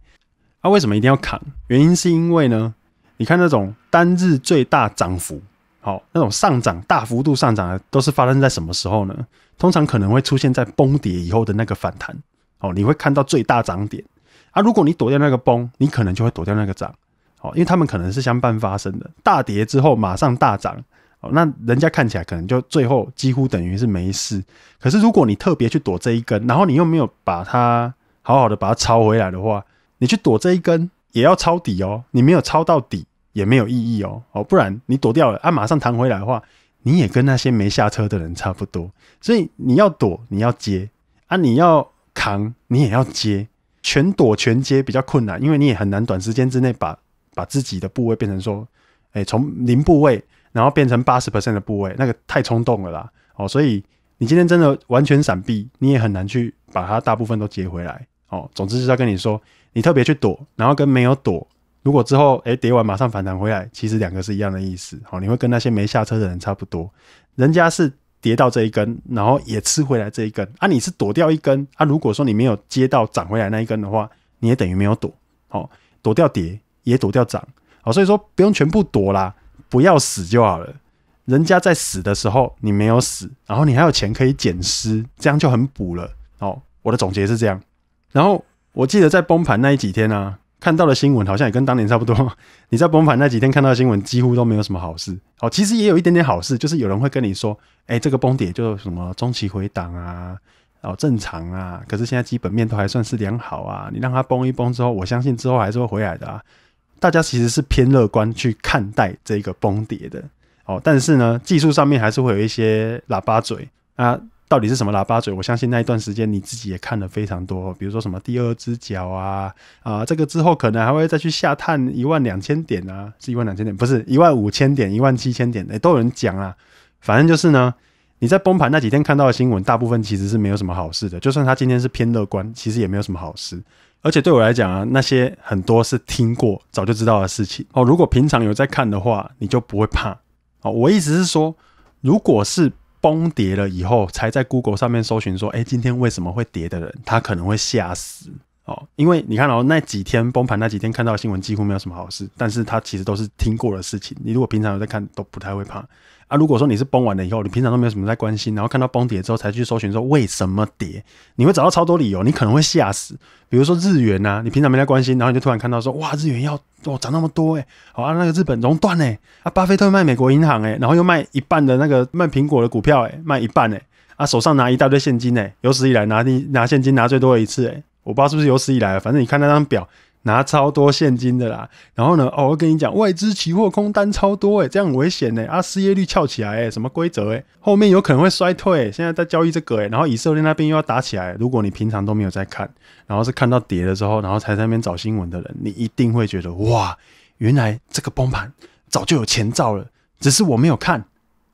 啊，为什么一定要扛？原因是因为呢，你看那种单日最大涨幅，好那种上涨大幅度上涨的，都是发生在什么时候呢？通常可能会出现在崩跌以后的那个反弹，哦，你会看到最大涨点啊。如果你躲掉那个崩，你可能就会躲掉那个涨，哦，因为他们可能是相伴发生的。大跌之后马上大涨，哦，那人家看起来可能就最后几乎等于是没事。可是如果你特别去躲这一根，然后你又没有把它好好的把它抄回来的话，你去躲这一根也要抄底哦，你没有抄到底也没有意义哦，哦，不然你躲掉了啊，马上弹回来的话。你也跟那些没下车的人差不多，所以你要躲，你要接啊，你要扛，你也要接，全躲全接比较困难，因为你也很难短时间之内把把自己的部位变成说，哎，从零部位，然后变成八十 percent 的部位，那个太冲动了啦。哦，所以你今天真的完全闪避，你也很难去把它大部分都接回来。哦，总之就是要跟你说，你特别去躲，然后跟没有躲。如果之后哎跌完马上反弹回来，其实两个是一样的意思。好，你会跟那些没下车的人差不多。人家是跌到这一根，然后也吃回来这一根啊，你是躲掉一根啊。如果说你没有接到涨回来那一根的话，你也等于没有躲。好，躲掉跌也躲掉涨。好，所以说不用全部躲啦，不要死就好了。人家在死的时候你没有死，然后你还有钱可以捡尸，这样就很补了。哦，我的总结是这样。然后我记得在崩盘那一几天呢。看到的新闻好像也跟当年差不多。你在崩盘那几天看到的新闻几乎都没有什么好事。好，其实也有一点点好事，就是有人会跟你说，哎，这个崩跌就什么中期回档啊，哦，正常啊。可是现在基本面都还算是良好啊，你让它崩一崩之后，我相信之后还是会回来的。啊。大家其实是偏乐观去看待这个崩跌的。哦，但是呢，技术上面还是会有一些喇叭嘴啊。到底是什么喇叭嘴？我相信那一段时间你自己也看了非常多，比如说什么第二只脚啊啊，这个之后可能还会再去下探一万两千点啊，是一万两千点，不是一万五千点，一万七千点，哎，都有人讲啊。反正就是呢，你在崩盘那几天看到的新闻，大部分其实是没有什么好事的。就算他今天是偏乐观，其实也没有什么好事。而且对我来讲啊，那些很多是听过、早就知道的事情哦。如果平常有在看的话，你就不会怕哦。我意思是说，如果是。崩跌了以后，才在 Google 上面搜寻说：“哎，今天为什么会跌？”的人，他可能会吓死。哦，因为你看，哦，那几天崩盘那几天看到新闻，几乎没有什么好事。但是它其实都是听过的事情。你如果平常在看，都不太会怕啊。如果说你是崩完了以后，你平常都没有什么在关心，然后看到崩跌之后才去搜寻说为什么跌，你会找到超多理由，你可能会吓死。比如说日元呐，你平常没在关心，然后你就突然看到说哇，日元要哦涨那么多哎，好啊，那个日本熔断哎，啊，巴菲特卖美国银行哎，然后又卖一半的那个卖苹果的股票哎，卖一半哎，啊，手上拿一大堆现金哎，有史以来拿金拿现金拿最多的一次哎。我不知道是不是有史以来，反正你看那张表，拿超多现金的啦。然后呢，哦，我跟你讲，外资期货空单超多，诶，这样危险呢啊，失业率翘起来，诶，什么规则，诶，后面有可能会衰退，现在在交易这个，诶，然后以色列那边又要打起来。如果你平常都没有在看，然后是看到跌了之后，然后才在那边找新闻的人，你一定会觉得哇，原来这个崩盘早就有前兆了，只是我没有看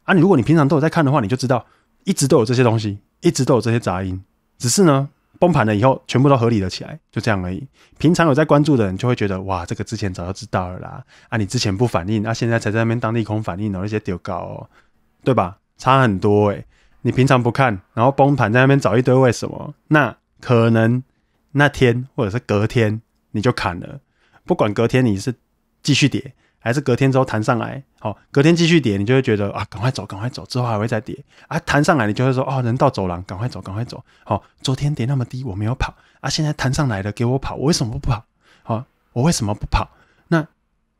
啊。你如果你平常都有在看的话，你就知道一直都有这些东西，一直都有这些杂音，只是呢。崩盘了以后，全部都合理了起来，就这样而已。平常有在关注的人，就会觉得哇，这个之前早就知道了啦。啊，你之前不反应，啊，现在才在那边当利空反应，那些丢高哦，对吧？差很多哎。你平常不看，然后崩盘在那边找一堆为什么，那可能那天或者是隔天你就砍了。不管隔天你是继续跌。还是隔天之后弹上来，好，隔天继续跌，你就会觉得啊，赶快走，赶快走，之后还会再跌啊，弹上来你就会说啊，人到走廊赶快走，赶快走，好，昨天跌那么低我没有跑啊，现在弹上来了给我跑，我为什么不跑？好，我为什么不跑？那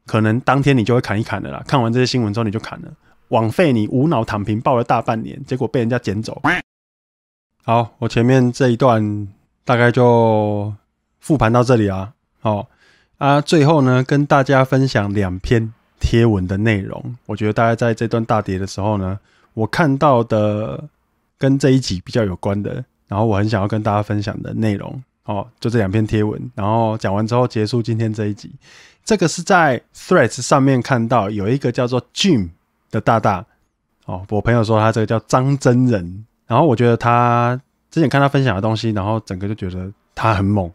可能当天你就会砍一砍的啦，看完这些新闻之后你就砍了，枉费你无脑躺平抱了大半年，结果被人家捡走。好，我前面这一段大概就复盘到这里啊，好。啊，最后呢，跟大家分享两篇贴文的内容。我觉得大家在这段大跌的时候呢，我看到的跟这一集比较有关的，然后我很想要跟大家分享的内容哦，就这两篇贴文。然后讲完之后结束今天这一集。这个是在 Threads 上面看到有一个叫做 Jim 的大大哦，我朋友说他这个叫张真人。然后我觉得他之前看他分享的东西，然后整个就觉得他很猛。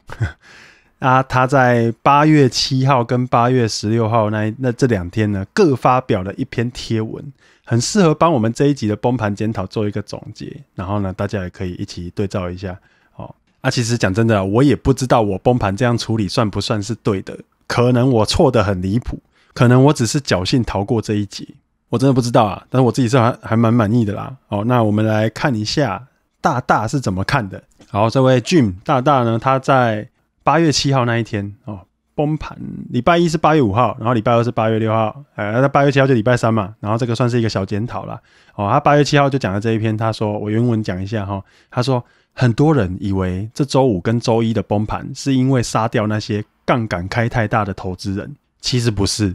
啊，他在八月七号跟八月十六号那那这两天呢，各发表了一篇贴文，很适合帮我们这一集的崩盘检讨做一个总结。然后呢，大家也可以一起对照一下。哦，啊，其实讲真的，我也不知道我崩盘这样处理算不算是对的，可能我错的很离谱，可能我只是侥幸逃过这一劫，我真的不知道啊。但是我自己是还还蛮满意的啦。哦，那我们来看一下大大是怎么看的。好，这位 Jim 大大呢，他在。八月七号那一天哦，崩盘。礼拜一是八月五号，然后礼拜二是八月六号，呃，那八月七号就礼拜三嘛。然后这个算是一个小检讨了哦。他八月七号就讲了这一篇，他说我原文讲一下哈。他说很多人以为这周五跟周一的崩盘是因为杀掉那些杠杆开太大的投资人，其实不是。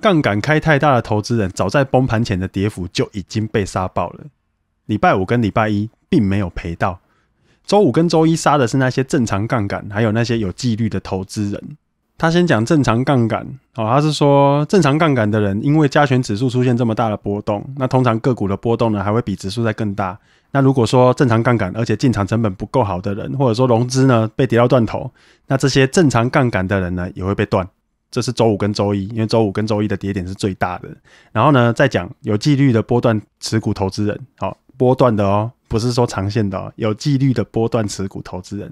杠杆开太大的投资人早在崩盘前的跌幅就已经被杀爆了。礼拜五跟礼拜一并没有赔到。周五跟周一杀的是那些正常杠杆，还有那些有纪律的投资人。他先讲正常杠杆，哦，他是说正常杠杆的人，因为加权指数出现这么大的波动，那通常个股的波动呢还会比指数在更大。那如果说正常杠杆，而且进场成本不够好的人，或者说融资呢被跌到断头，那这些正常杠杆的人呢也会被断。这是周五跟周一，因为周五跟周一的跌点是最大的。然后呢，再讲有纪律的波段持股投资人，好。波段的哦，不是说长线的哦，有纪律的波段持股投资人，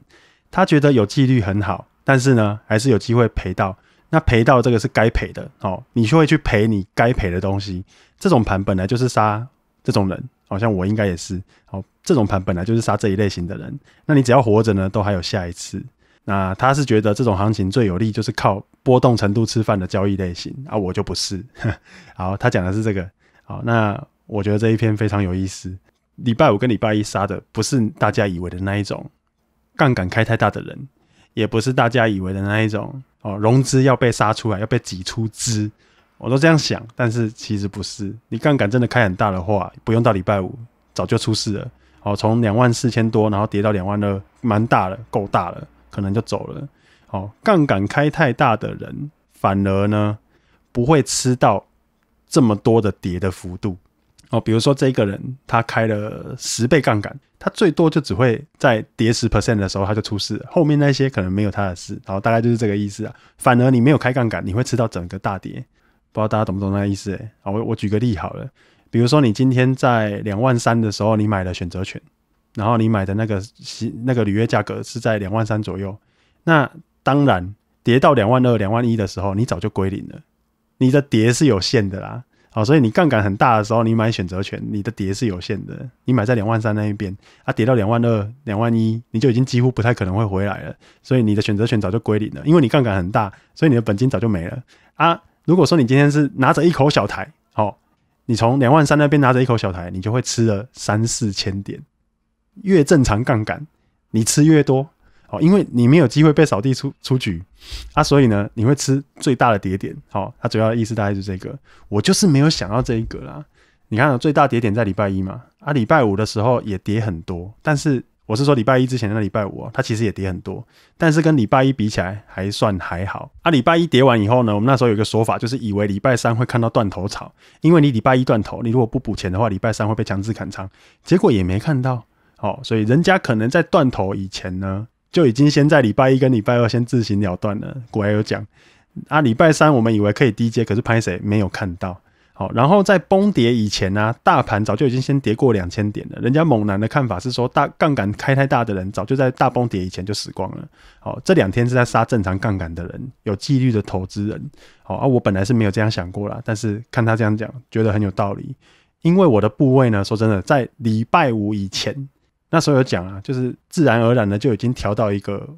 他觉得有纪律很好，但是呢，还是有机会赔到。那赔到这个是该赔的哦，你就会去赔你该赔的东西。这种盘本来就是杀这种人，好像我应该也是哦。这种盘本来就是杀这一类型的人，那你只要活着呢，都还有下一次。那他是觉得这种行情最有利，就是靠波动程度吃饭的交易类型啊，我就不是。好，他讲的是这个。好，那我觉得这一篇非常有意思。礼拜五跟礼拜一杀的，不是大家以为的那一种杠杆开太大的人，也不是大家以为的那一种哦，融资要被杀出来，要被挤出资，我都这样想，但是其实不是。你杠杆真的开很大的话，不用到礼拜五，早就出事了。哦，从两万四千多，然后跌到两万二，蛮大了，够大了，可能就走了。哦，杠杆开太大的人，反而呢，不会吃到这么多的跌的幅度。哦，比如说这个人他开了十倍杠杆，他最多就只会在跌十 percent 的时候他就出事，后面那些可能没有他的事。然后大概就是这个意思啊。反而你没有开杠杆，你会吃到整个大跌。不知道大家懂不懂那意思？哎，好，我我举个例好了。比如说你今天在两万三的时候你买了选择权，然后你买的那个是那个履约价格是在两万三左右。那当然跌到两万二、两万一的时候，你早就归零了。你的跌是有限的啦。好，所以你杠杆很大的时候，你买选择权，你的跌是有限的。你买在两万三那一边，啊，跌到两万二、两万一，你就已经几乎不太可能会回来了。所以你的选择权早就归零了，因为你杠杆很大，所以你的本金早就没了啊。如果说你今天是拿着一口小台，哦，你从两万三那边拿着一口小台，你就会吃了三四千点。越正常杠杆，你吃越多。哦，因为你没有机会被扫地出出局，啊，所以呢，你会吃最大的跌点。好，它主要的意思大概就这个。我就是没有想到这一个啦。你看，最大跌点在礼拜一嘛，啊，礼拜五的时候也跌很多，但是我是说礼拜一之前的礼拜五，啊，它其实也跌很多，但是跟礼拜一比起来还算还好。啊，礼拜一跌完以后呢，我们那时候有个说法，就是以为礼拜三会看到断头草，因为你礼拜一断头，你如果不补钱的话，礼拜三会被强制砍仓，结果也没看到。好，所以人家可能在断头以前呢。就已经先在礼拜一跟礼拜二先自行了断了，果然有讲啊，礼拜三我们以为可以低阶，可是潘谁没有看到。好，然后在崩跌以前呢，大盘早就已经先跌过两千点了。人家猛男的看法是说，大杠杆开太大的人早就在大崩跌以前就死光了。好，这两天是在杀正常杠杆的人，有纪律的投资人。好，啊，我本来是没有这样想过啦，但是看他这样讲，觉得很有道理。因为我的部位呢，说真的，在礼拜五以前。那时候有讲啊，就是自然而然的就已经调到一个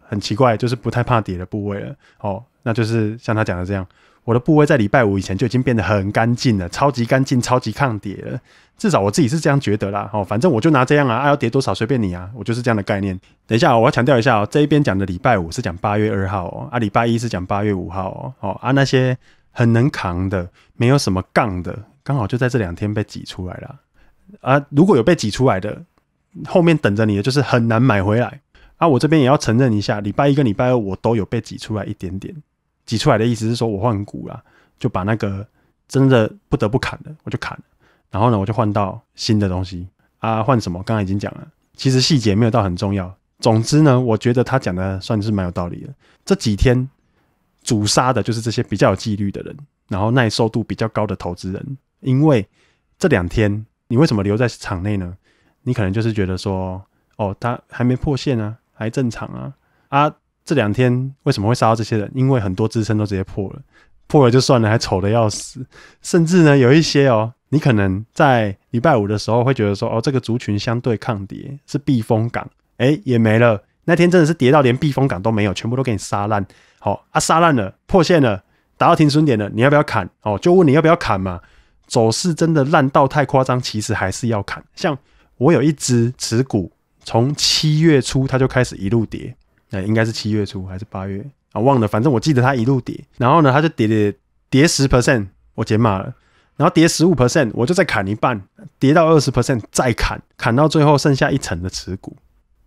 很奇怪，就是不太怕跌的部位了。哦，那就是像他讲的这样，我的部位在礼拜五以前就已经变得很干净了，超级干净，超级抗跌了。至少我自己是这样觉得啦。哦，反正我就拿这样啊，啊要跌多少随便你啊，我就是这样的概念。等一下，我要强调一下哦，这一边讲的礼拜五是讲八月二号哦，啊，礼拜一是讲八月五号哦。哦，啊，那些很能扛的，没有什么杠的，刚好就在这两天被挤出来了。啊，如果有被挤出来的。后面等着你的就是很难买回来啊！我这边也要承认一下，礼拜一跟礼拜二我都有被挤出来一点点。挤出来的意思是说，我换股了，就把那个真的不得不砍的，我就砍了。然后呢，我就换到新的东西啊，换什么？刚刚已经讲了，其实细节没有到很重要。总之呢，我觉得他讲的算是蛮有道理的。这几天主杀的就是这些比较有纪律的人，然后耐受度比较高的投资人，因为这两天你为什么留在场内呢？你可能就是觉得说，哦，它还没破线啊，还正常啊。啊，这两天为什么会杀到这些人？因为很多支撑都直接破了，破了就算了，还丑的要死。甚至呢，有一些哦，你可能在礼拜五的时候会觉得说，哦，这个族群相对抗跌是避风港，哎，也没了。那天真的是跌到连避风港都没有，全部都给你杀烂。好，啊，杀烂了，破线了，打到停损点了，你要不要砍？哦，就问你要不要砍嘛。走势真的烂到太夸张，其实还是要砍。像。我有一只持股，从七月初它就开始一路跌，那应该是七月初还是八月啊？忘了，反正我记得它一路跌。然后呢，它就跌跌跌十 percent，我减码了。然后跌十五 percent，我就再砍一半。跌到二十 percent 再砍，砍到最后剩下一层的持股，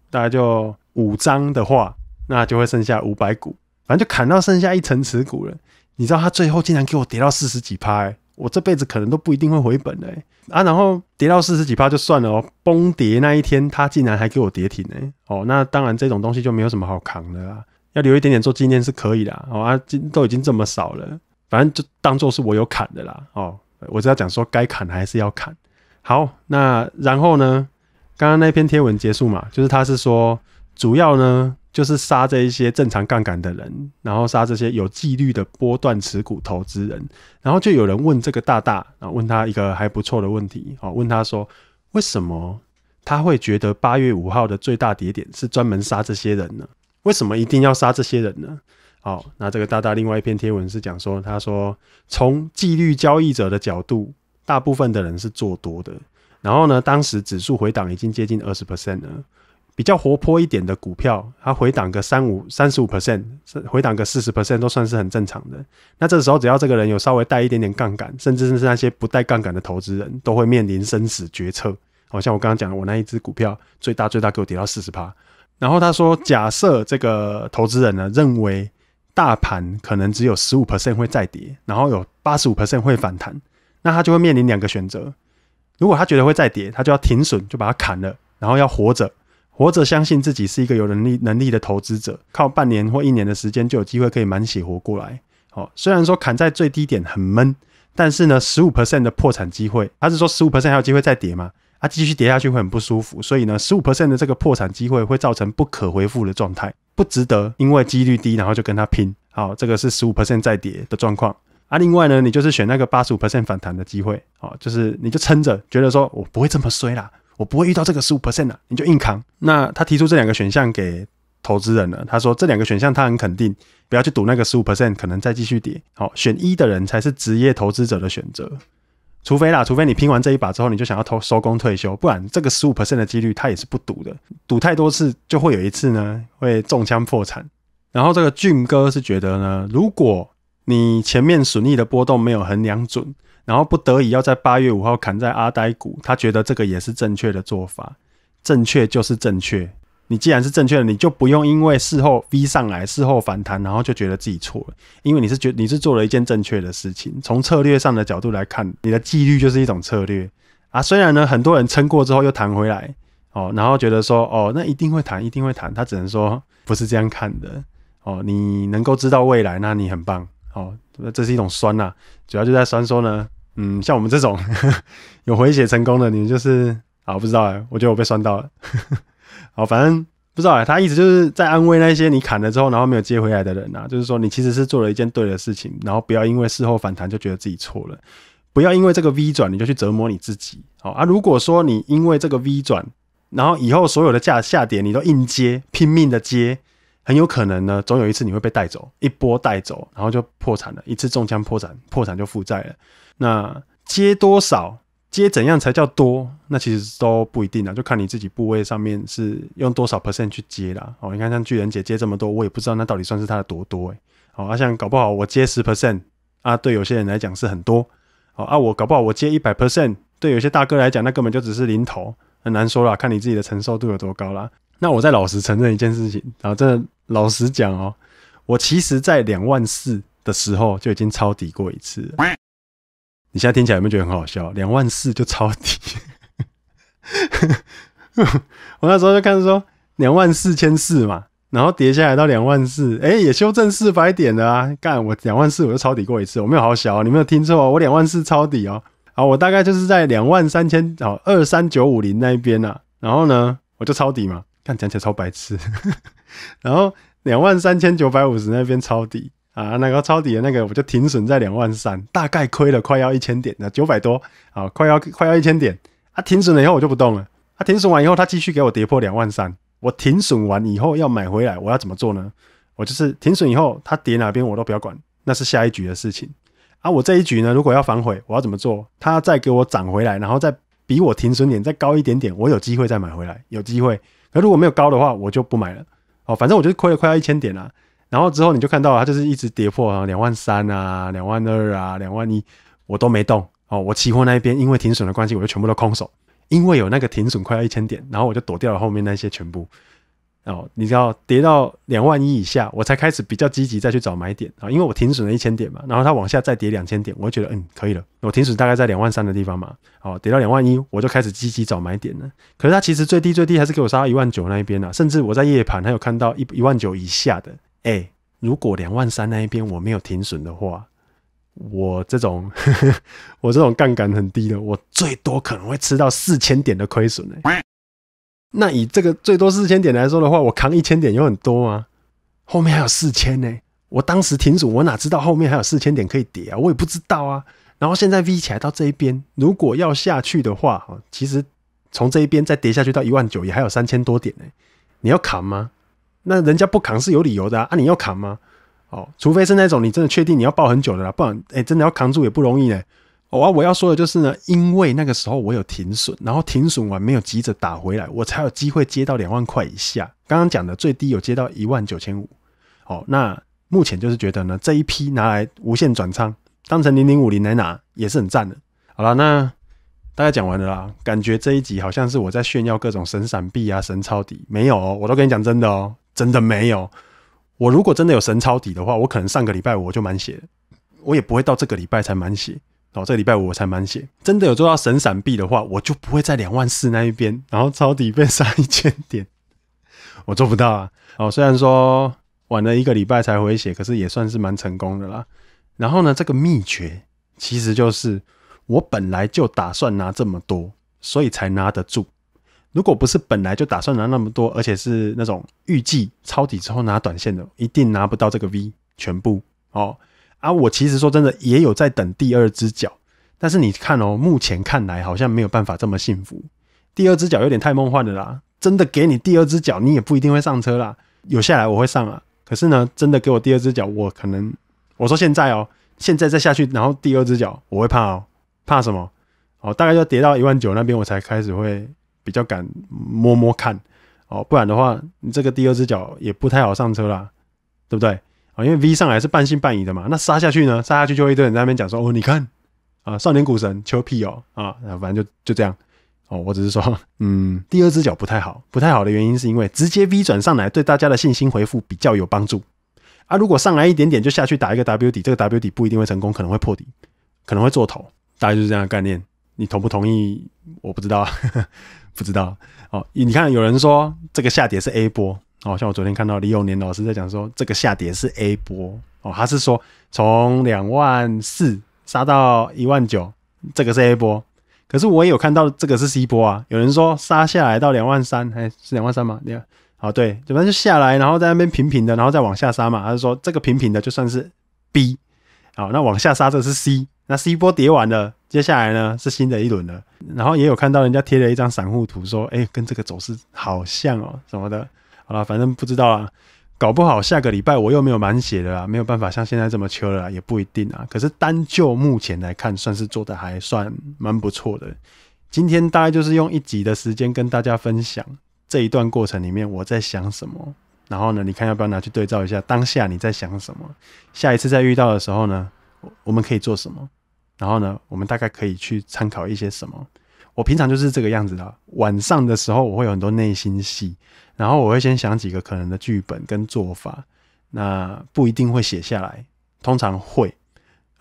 大概就五张的话，那就会剩下五百股。反正就砍到剩下一层持股了。你知道它最后竟然给我跌到四十几拍？我这辈子可能都不一定会回本嘞啊！然后跌到四十几趴就算了哦，崩跌那一天它竟然还给我跌停嘞哦！那当然这种东西就没有什么好扛的啦，要留一点点做纪念是可以的啊！今都已经这么少了，反正就当做是我有砍的啦哦！我知道讲说该砍还是要砍。好，那然后呢？刚刚那篇贴文结束嘛，就是他是说主要呢。就是杀这一些正常杠杆的人，然后杀这些有纪律的波段持股投资人，然后就有人问这个大大，啊，问他一个还不错的问题，好，问他说为什么他会觉得八月五号的最大跌点是专门杀这些人呢？为什么一定要杀这些人呢？好，那这个大大另外一篇贴文是讲说，他说从纪律交易者的角度，大部分的人是做多的，然后呢，当时指数回档已经接近二十 percent 了。比较活泼一点的股票，它回档个三五、三十五 percent，回档个四十 percent 都算是很正常的。那这时候只要这个人有稍微带一点点杠杆，甚至是那些不带杠杆的投资人都会面临生死决策。好，像我刚刚讲的，我那一只股票最大最大给我跌到四十趴。然后他说，假设这个投资人呢认为大盘可能只有十五 percent 会再跌，然后有八十五 percent 会反弹，那他就会面临两个选择：如果他觉得会再跌，他就要停损，就把它砍了，然后要活着。活着相信自己是一个有能力、能力的投资者，靠半年或一年的时间就有机会可以满血活过来。哦，虽然说砍在最低点很闷，但是呢，十五 percent 的破产机会，他是说十五 percent 还有机会再跌吗？啊，继续跌下去会很不舒服，所以呢，十五 percent 的这个破产机会会造成不可回复的状态，不值得，因为几率低，然后就跟他拼。好，这个是十五 percent 再跌的状况。啊，另外呢，你就是选那个八十五 percent 反弹的机会，哦，就是你就撑着，觉得说我不会这么衰啦。我不会遇到这个十五 percent 啊，你就硬扛。那他提出这两个选项给投资人了。他说这两个选项他很肯定，不要去赌那个十五 percent 可能再继续跌。好，选一的人才是职业投资者的选择。除非啦，除非你拼完这一把之后，你就想要偷收工退休，不然这个十五 percent 的几率他也是不赌的。赌太多次就会有一次呢会中枪破产。然后这个俊哥是觉得呢，如果你前面损益的波动没有衡量准，然后不得已要在八月五号砍在阿呆股，他觉得这个也是正确的做法。正确就是正确，你既然是正确的，你就不用因为事后逼上来，事后反弹，然后就觉得自己错了，因为你是觉你是做了一件正确的事情。从策略上的角度来看，你的纪律就是一种策略啊。虽然呢，很多人撑过之后又弹回来，哦，然后觉得说，哦，那一定会弹，一定会弹。他只能说不是这样看的，哦，你能够知道未来，那你很棒。好，这这是一种酸呐，主要就在酸说呢，嗯，像我们这种 有回血成功的，你就是啊，不知道哎，我觉得我被酸到了。好，反正不知道哎，他一直就是在安慰那些你砍了之后，然后没有接回来的人呐，就是说你其实是做了一件对的事情，然后不要因为事后反弹就觉得自己错了，不要因为这个 V 转你就去折磨你自己。好啊，如果说你因为这个 V 转，然后以后所有的价下跌，你都硬接，拼命的接。很有可能呢，总有一次你会被带走，一波带走，然后就破产了。一次中枪破产，破产就负债了。那接多少，接怎样才叫多？那其实都不一定啊，就看你自己部位上面是用多少 percent 去接啦。哦，你看像巨人姐接这么多，我也不知道那到底算是她的多多哎。好啊，像搞不好我接十 percent 啊，对有些人来讲是很多。哦，啊，我搞不好我接一百 percent，对有些大哥来讲那根本就只是零头，很难说啦，看你自己的承受度有多高啦。那我再老实承认一件事情，啊，这老实讲哦，我其实在两万四的时候就已经抄底过一次。你现在听起来有没有觉得很好笑？两万四就抄底，我那时候就看说两万四千四嘛，然后跌下来到两万四，哎，也修正四百点的啊。干，我两万四我就抄底过一次，我没有好小你没有听错，我两万四抄底哦。好，我大概就是在两万三千好二三九五零那一边啊，然后呢，我就抄底嘛。看，讲起来超白痴。然后两万三千九百五十那边抄底啊，那个抄底的那个我就停损在两万三，大概亏了快要一千点，那九百多啊，快要快要一千点啊，停损了以后我就不动了。啊，停损完以后它继续给我跌破两万三，我停损完以后要买回来，我要怎么做呢？我就是停损以后它跌哪边我都不要管，那是下一局的事情啊。我这一局呢，如果要反悔，我要怎么做？它再给我涨回来，然后再比我停损点再高一点点，我有机会再买回来，有机会。而如果没有高的话，我就不买了。哦，反正我就是亏了快要一千点了。然后之后你就看到它就是一直跌破啊，两万三啊，两万二啊，两万一，我都没动。哦，我期货那一边因为停损的关系，我就全部都空手，因为有那个停损快要一千点，然后我就躲掉了后面那些全部。哦，你知道跌到两万一以下，我才开始比较积极再去找买点啊，因为我停损了一千点嘛，然后它往下再跌两千点，我就觉得嗯可以了，我停损大概在两万三的地方嘛，哦跌到两万一，我就开始积极找买点了。可是它其实最低最低还是给我杀到一万九那一边啊，甚至我在夜盘还有看到一一万九以下的。哎，如果两万三那一边我没有停损的话，我这种 我这种杠杆很低的，我最多可能会吃到四千点的亏损呢。那以这个最多四千点来说的话，我扛一千点有很多吗？后面还有四千呢。我当时停手，我哪知道后面还有四千点可以跌啊？我也不知道啊。然后现在 V 起来到这一边，如果要下去的话，其实从这一边再跌下去到一万九，也还有三千多点呢。你要扛吗？那人家不扛是有理由的啊。你要扛吗？哦，除非是那种你真的确定你要抱很久的了，不然哎，真的要扛住也不容易呢。哦啊，我要说的就是呢，因为那个时候我有停损，然后停损完没有急着打回来，我才有机会接到两万块以下。刚刚讲的最低有接到一万九千五。哦，那目前就是觉得呢，这一批拿来无限转仓，当成零零五零来拿也是很赞的。好了，那大家讲完了啦。感觉这一集好像是我在炫耀各种神闪避啊，神抄底没有？我都跟你讲真的哦，真的没有。我如果真的有神抄底的话，我可能上个礼拜我就满血，我也不会到这个礼拜才满血。哦，这个礼拜五我才满血，真的有做到神闪避的话，我就不会在两万四那一边，然后抄底被杀一千点，我做不到啊。哦，虽然说晚了一个礼拜才回血，可是也算是蛮成功的啦。然后呢，这个秘诀其实就是我本来就打算拿这么多，所以才拿得住。如果不是本来就打算拿那么多，而且是那种预计抄底之后拿短线的，一定拿不到这个 V 全部哦。啊，我其实说真的也有在等第二只脚，但是你看哦，目前看来好像没有办法这么幸福。第二只脚有点太梦幻的啦，真的给你第二只脚，你也不一定会上车啦。有下来我会上啊，可是呢，真的给我第二只脚，我可能我说现在哦，现在再下去，然后第二只脚我会怕哦，怕什么？哦，大概要跌到一万九那边我才开始会比较敢摸摸看哦，不然的话，你这个第二只脚也不太好上车啦，对不对？啊，因为 V 上来是半信半疑的嘛，那杀下去呢？杀下去就会一堆人在那边讲说：“哦，你看，啊，少年股神，丘皮哦，啊，然后反正就就这样。”哦，我只是说，嗯，第二只脚不太好，不太好的原因是因为直接 V 转上来对大家的信心回复比较有帮助。啊，如果上来一点点就下去打一个 W 底，这个 W 底不一定会成功，可能会破底，可能会做头，大概就是这样的概念。你同不同意？我不知道，不知道。哦，你看有人说这个下跌是 A 波。哦，像我昨天看到李永年老师在讲说，这个下跌是 A 波哦，他是说从两万四杀到一万九，这个是 A 波。可是我也有看到这个是 C 波啊，有人说杀下来到两万三，哎，是两万三吗？你看，好对，怎么就下来，然后在那边平平的，然后再往下杀嘛？他是说这个平平的就算是 B，好，那往下杀这是 C，那 C 波跌完了，接下来呢是新的一轮了。然后也有看到人家贴了一张散户图，说哎，跟这个走势好像哦，什么的。好了，反正不知道啊，搞不好下个礼拜我又没有满血了啊，没有办法像现在这么缺了，也不一定啊。可是单就目前来看，算是做的还算蛮不错的。今天大概就是用一集的时间跟大家分享这一段过程里面我在想什么，然后呢，你看要不要拿去对照一下当下你在想什么？下一次再遇到的时候呢，我们可以做什么？然后呢，我们大概可以去参考一些什么？我平常就是这个样子的，晚上的时候我会有很多内心戏。然后我会先想几个可能的剧本跟做法，那不一定会写下来，通常会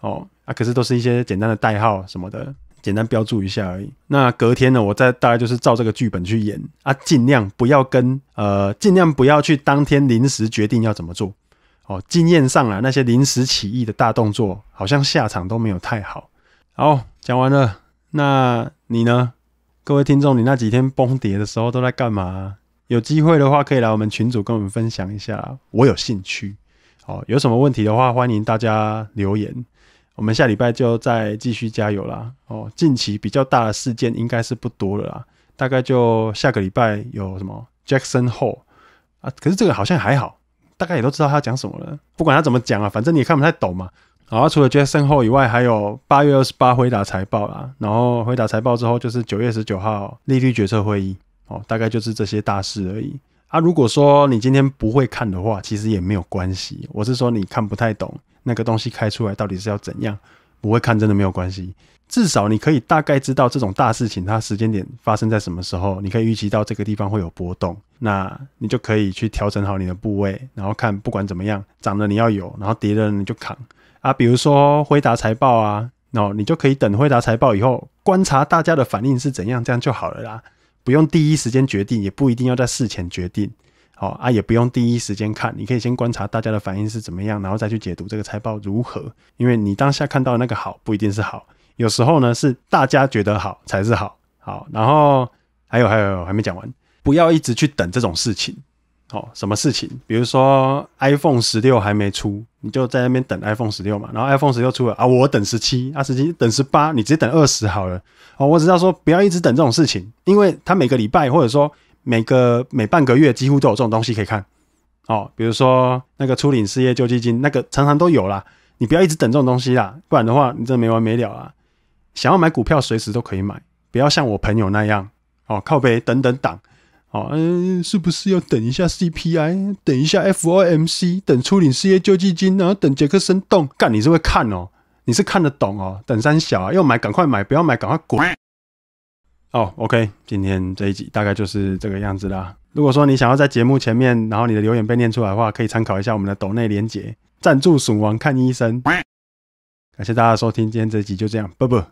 哦啊，可是都是一些简单的代号什么的，简单标注一下而已。那隔天呢，我再大概就是照这个剧本去演啊，尽量不要跟呃，尽量不要去当天临时决定要怎么做哦。经验上啊，那些临时起意的大动作，好像下场都没有太好。好，讲完了，那你呢，各位听众，你那几天崩跌的时候都在干嘛？有机会的话，可以来我们群组跟我们分享一下，我有兴趣。好，有什么问题的话，欢迎大家留言。我们下礼拜就再继续加油啦。哦，近期比较大的事件应该是不多了啦，大概就下个礼拜有什么 Jackson h o l e 啊，可是这个好像还好，大概也都知道他讲什么了。不管他怎么讲啊，反正你也看不太懂嘛。然后除了 Jackson h o l e 以外，还有八月二十八回答财报啦，然后回答财报之后就是九月十九号利率决策会议。哦，大概就是这些大事而已啊。如果说你今天不会看的话，其实也没有关系。我是说你看不太懂那个东西开出来到底是要怎样，不会看真的没有关系。至少你可以大概知道这种大事情它时间点发生在什么时候，你可以预期到这个地方会有波动，那你就可以去调整好你的部位，然后看不管怎么样涨了你要有，然后跌了你就扛啊。比如说辉达财报啊，然后你就可以等辉达财报以后观察大家的反应是怎样，这样就好了啦。不用第一时间决定，也不一定要在事前决定，好啊，也不用第一时间看，你可以先观察大家的反应是怎么样，然后再去解读这个财报如何，因为你当下看到那个好不一定是好，有时候呢是大家觉得好才是好，好，然后还有还有还没讲完，不要一直去等这种事情，好，什么事情？比如说 iPhone 十六还没出。你就在那边等 iPhone 十六嘛，然后 iPhone 十六出了啊，我等十七啊，十七等十八，你直接等二十好了。哦，我只要说不要一直等这种事情，因为它每个礼拜或者说每个每半个月几乎都有这种东西可以看。哦，比如说那个初领失业救济金那个常常都有啦，你不要一直等这种东西啦，不然的话你真没完没了啊。想要买股票随时都可以买，不要像我朋友那样哦，靠背等等等。啊，嗯，是不是要等一下 CPI，等一下 FOMC，等出领失业救济金，然后等杰克森动？干你是会看哦，你是看得懂哦。等三小啊，要买赶快买，不要买赶快滚。哦，OK，今天这一集大概就是这个样子啦。如果说你想要在节目前面，然后你的留言被念出来的话，可以参考一下我们的抖内连结，赞助鼠王看医生。感谢大家收听，今天这一集就这样，啵啵。